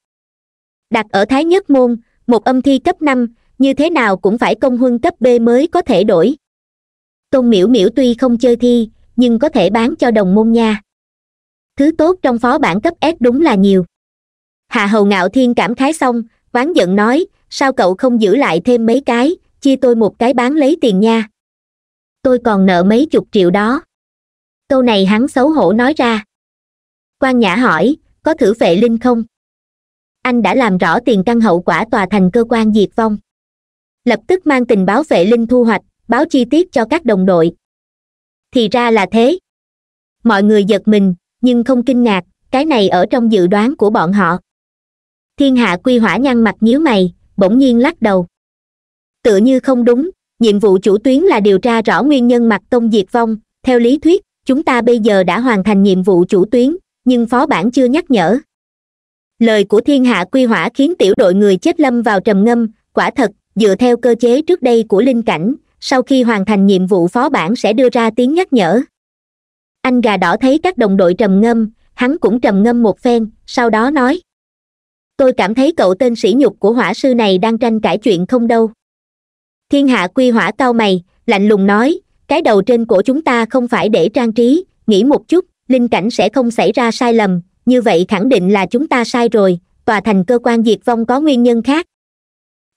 đặt ở thái nhất môn một âm thi cấp năm như thế nào cũng phải công huân cấp b mới có thể đổi tôn miễu miễu tuy không chơi thi nhưng có thể bán cho đồng môn nha thứ tốt trong phó bản cấp s đúng là nhiều Hà hầu ngạo thiên cảm khái xong oán giận nói sao cậu không giữ lại thêm mấy cái chia tôi một cái bán lấy tiền nha tôi còn nợ mấy chục triệu đó câu này hắn xấu hổ nói ra quan nhã hỏi có thử vệ linh không anh đã làm rõ tiền căn hậu quả tòa thành cơ quan diệt vong lập tức mang tình báo vệ linh thu hoạch báo chi tiết cho các đồng đội thì ra là thế mọi người giật mình nhưng không kinh ngạc cái này ở trong dự đoán của bọn họ thiên hạ quy hỏa nhăn mặt nhíu mày bỗng nhiên lắc đầu tựa như không đúng nhiệm vụ chủ tuyến là điều tra rõ nguyên nhân mặt tông diệt vong theo lý thuyết chúng ta bây giờ đã hoàn thành nhiệm vụ chủ tuyến nhưng phó bản chưa nhắc nhở lời của thiên hạ quy hỏa khiến tiểu đội người chết lâm vào trầm ngâm quả thật dựa theo cơ chế trước đây của linh cảnh sau khi hoàn thành nhiệm vụ phó bản sẽ đưa ra tiếng nhắc nhở anh gà đỏ thấy các đồng đội trầm ngâm hắn cũng trầm ngâm một phen sau đó nói tôi cảm thấy cậu tên sĩ nhục của hỏa sư này đang tranh cãi chuyện không đâu thiên hạ quy hỏa cau mày lạnh lùng nói cái đầu trên của chúng ta không phải để trang trí nghĩ một chút linh cảnh sẽ không xảy ra sai lầm như vậy khẳng định là chúng ta sai rồi tòa thành cơ quan diệt vong có nguyên nhân khác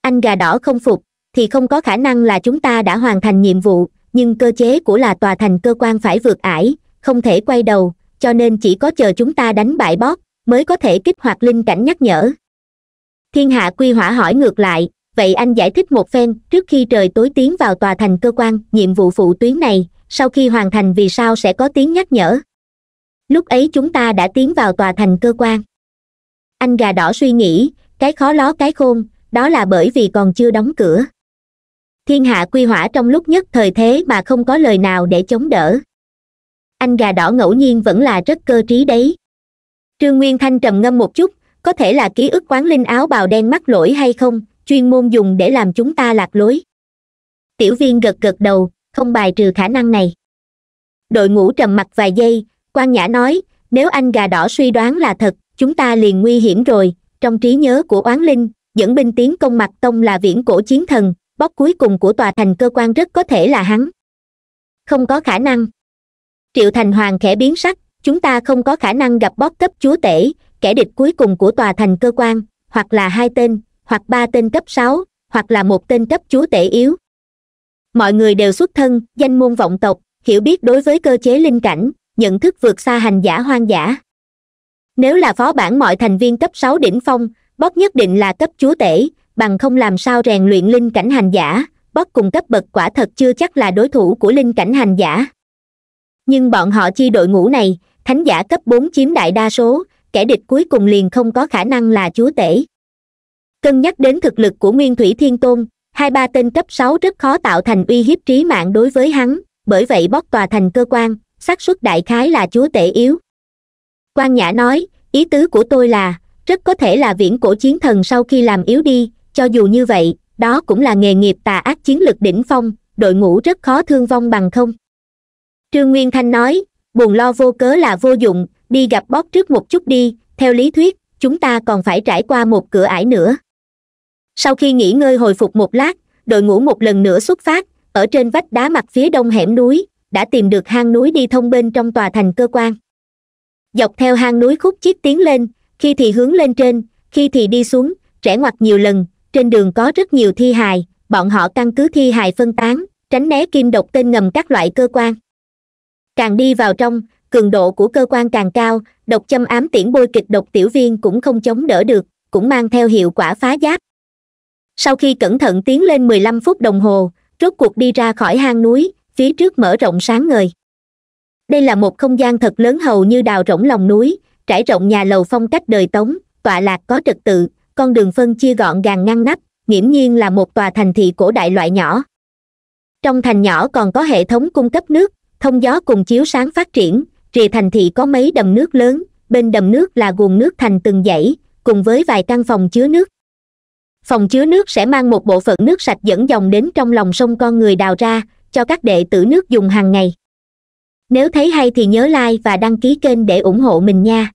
anh gà đỏ không phục thì không có khả năng là chúng ta đã hoàn thành nhiệm vụ nhưng cơ chế của là tòa thành cơ quan phải vượt ải không thể quay đầu cho nên chỉ có chờ chúng ta đánh bại bót mới có thể kích hoạt linh cảnh nhắc nhở thiên hạ quy hỏa hỏi ngược lại vậy anh giải thích một phen trước khi trời tối tiến vào tòa thành cơ quan nhiệm vụ phụ tuyến này sau khi hoàn thành vì sao sẽ có tiếng nhắc nhở lúc ấy chúng ta đã tiến vào tòa thành cơ quan anh gà đỏ suy nghĩ cái khó ló cái khôn đó là bởi vì còn chưa đóng cửa thiên hạ quy hỏa trong lúc nhất thời thế mà không có lời nào để chống đỡ anh gà đỏ ngẫu nhiên vẫn là rất cơ trí đấy trương nguyên thanh trầm ngâm một chút có thể là ký ức quán linh áo bào đen mắc lỗi hay không chuyên môn dùng để làm chúng ta lạc lối tiểu viên gật gật đầu không bài trừ khả năng này đội ngũ trầm mặt vài giây quan nhã nói nếu anh gà đỏ suy đoán là thật chúng ta liền nguy hiểm rồi trong trí nhớ của oán linh dẫn binh tiến công mặt tông là viễn cổ chiến thần bóc cuối cùng của tòa thành cơ quan rất có thể là hắn không có khả năng triệu thành hoàng khẽ biến sắc chúng ta không có khả năng gặp bót cấp chúa tể kẻ địch cuối cùng của tòa thành cơ quan hoặc là hai tên hoặc ba tên cấp sáu hoặc là một tên cấp chúa tể yếu mọi người đều xuất thân danh môn vọng tộc hiểu biết đối với cơ chế linh cảnh nhận thức vượt xa hành giả hoang dã nếu là phó bản mọi thành viên cấp sáu đỉnh phong bót nhất định là cấp chúa tể bằng không làm sao rèn luyện linh cảnh hành giả bóp cùng cấp bậc quả thật chưa chắc là đối thủ của linh cảnh hành giả nhưng bọn họ chi đội ngũ này thánh giả cấp bốn chiếm đại đa số kẻ địch cuối cùng liền không có khả năng là chúa tể cân nhắc đến thực lực của nguyên thủy thiên tôn hai ba tên cấp sáu rất khó tạo thành uy hiếp trí mạng đối với hắn bởi vậy bóc tòa thành cơ quan xác suất đại khái là chúa tể yếu quan nhã nói ý tứ của tôi là rất có thể là viễn cổ chiến thần sau khi làm yếu đi cho dù như vậy đó cũng là nghề nghiệp tà ác chiến lược đỉnh phong đội ngũ rất khó thương vong bằng không trương nguyên thanh nói buồn lo vô cớ là vô dụng đi gặp bóp trước một chút đi theo lý thuyết chúng ta còn phải trải qua một cửa ải nữa sau khi nghỉ ngơi hồi phục một lát đội ngũ một lần nữa xuất phát ở trên vách đá mặt phía đông hẻm núi đã tìm được hang núi đi thông bên trong tòa thành cơ quan dọc theo hang núi khúc chiết tiến lên khi thì hướng lên trên khi thì đi xuống rẽ ngoặt nhiều lần trên đường có rất nhiều thi hài bọn họ căn cứ thi hài phân tán tránh né kim độc tên ngầm các loại cơ quan càng đi vào trong cường độ của cơ quan càng cao độc châm ám tiễn bôi kịch độc tiểu viên cũng không chống đỡ được cũng mang theo hiệu quả phá giáp sau khi cẩn thận tiến lên mười lăm phút đồng hồ rốt cuộc đi ra khỏi hang núi phía trước mở rộng sáng ngời đây là một không gian thật lớn hầu như đào rỗng lòng núi trải rộng nhà lầu phong cách đời tống tọa lạc có trật tự con đường phân chia gọn gàng ngăn nắp nghiễm nhiên là một tòa thành thị cổ đại loại nhỏ trong thành nhỏ còn có hệ thống cung cấp nước thông gió cùng chiếu sáng phát triển rìa thành thị có mấy đầm nước lớn bên đầm nước là nguồn nước thành từng dãy cùng với vài căn phòng chứa nước phòng chứa nước sẽ mang một bộ phận nước sạch dẫn dòng đến trong lòng sông con người đào ra cho các đệ tử nước dùng hàng ngày nếu thấy hay thì nhớ like và đăng ký kênh để ủng hộ mình nha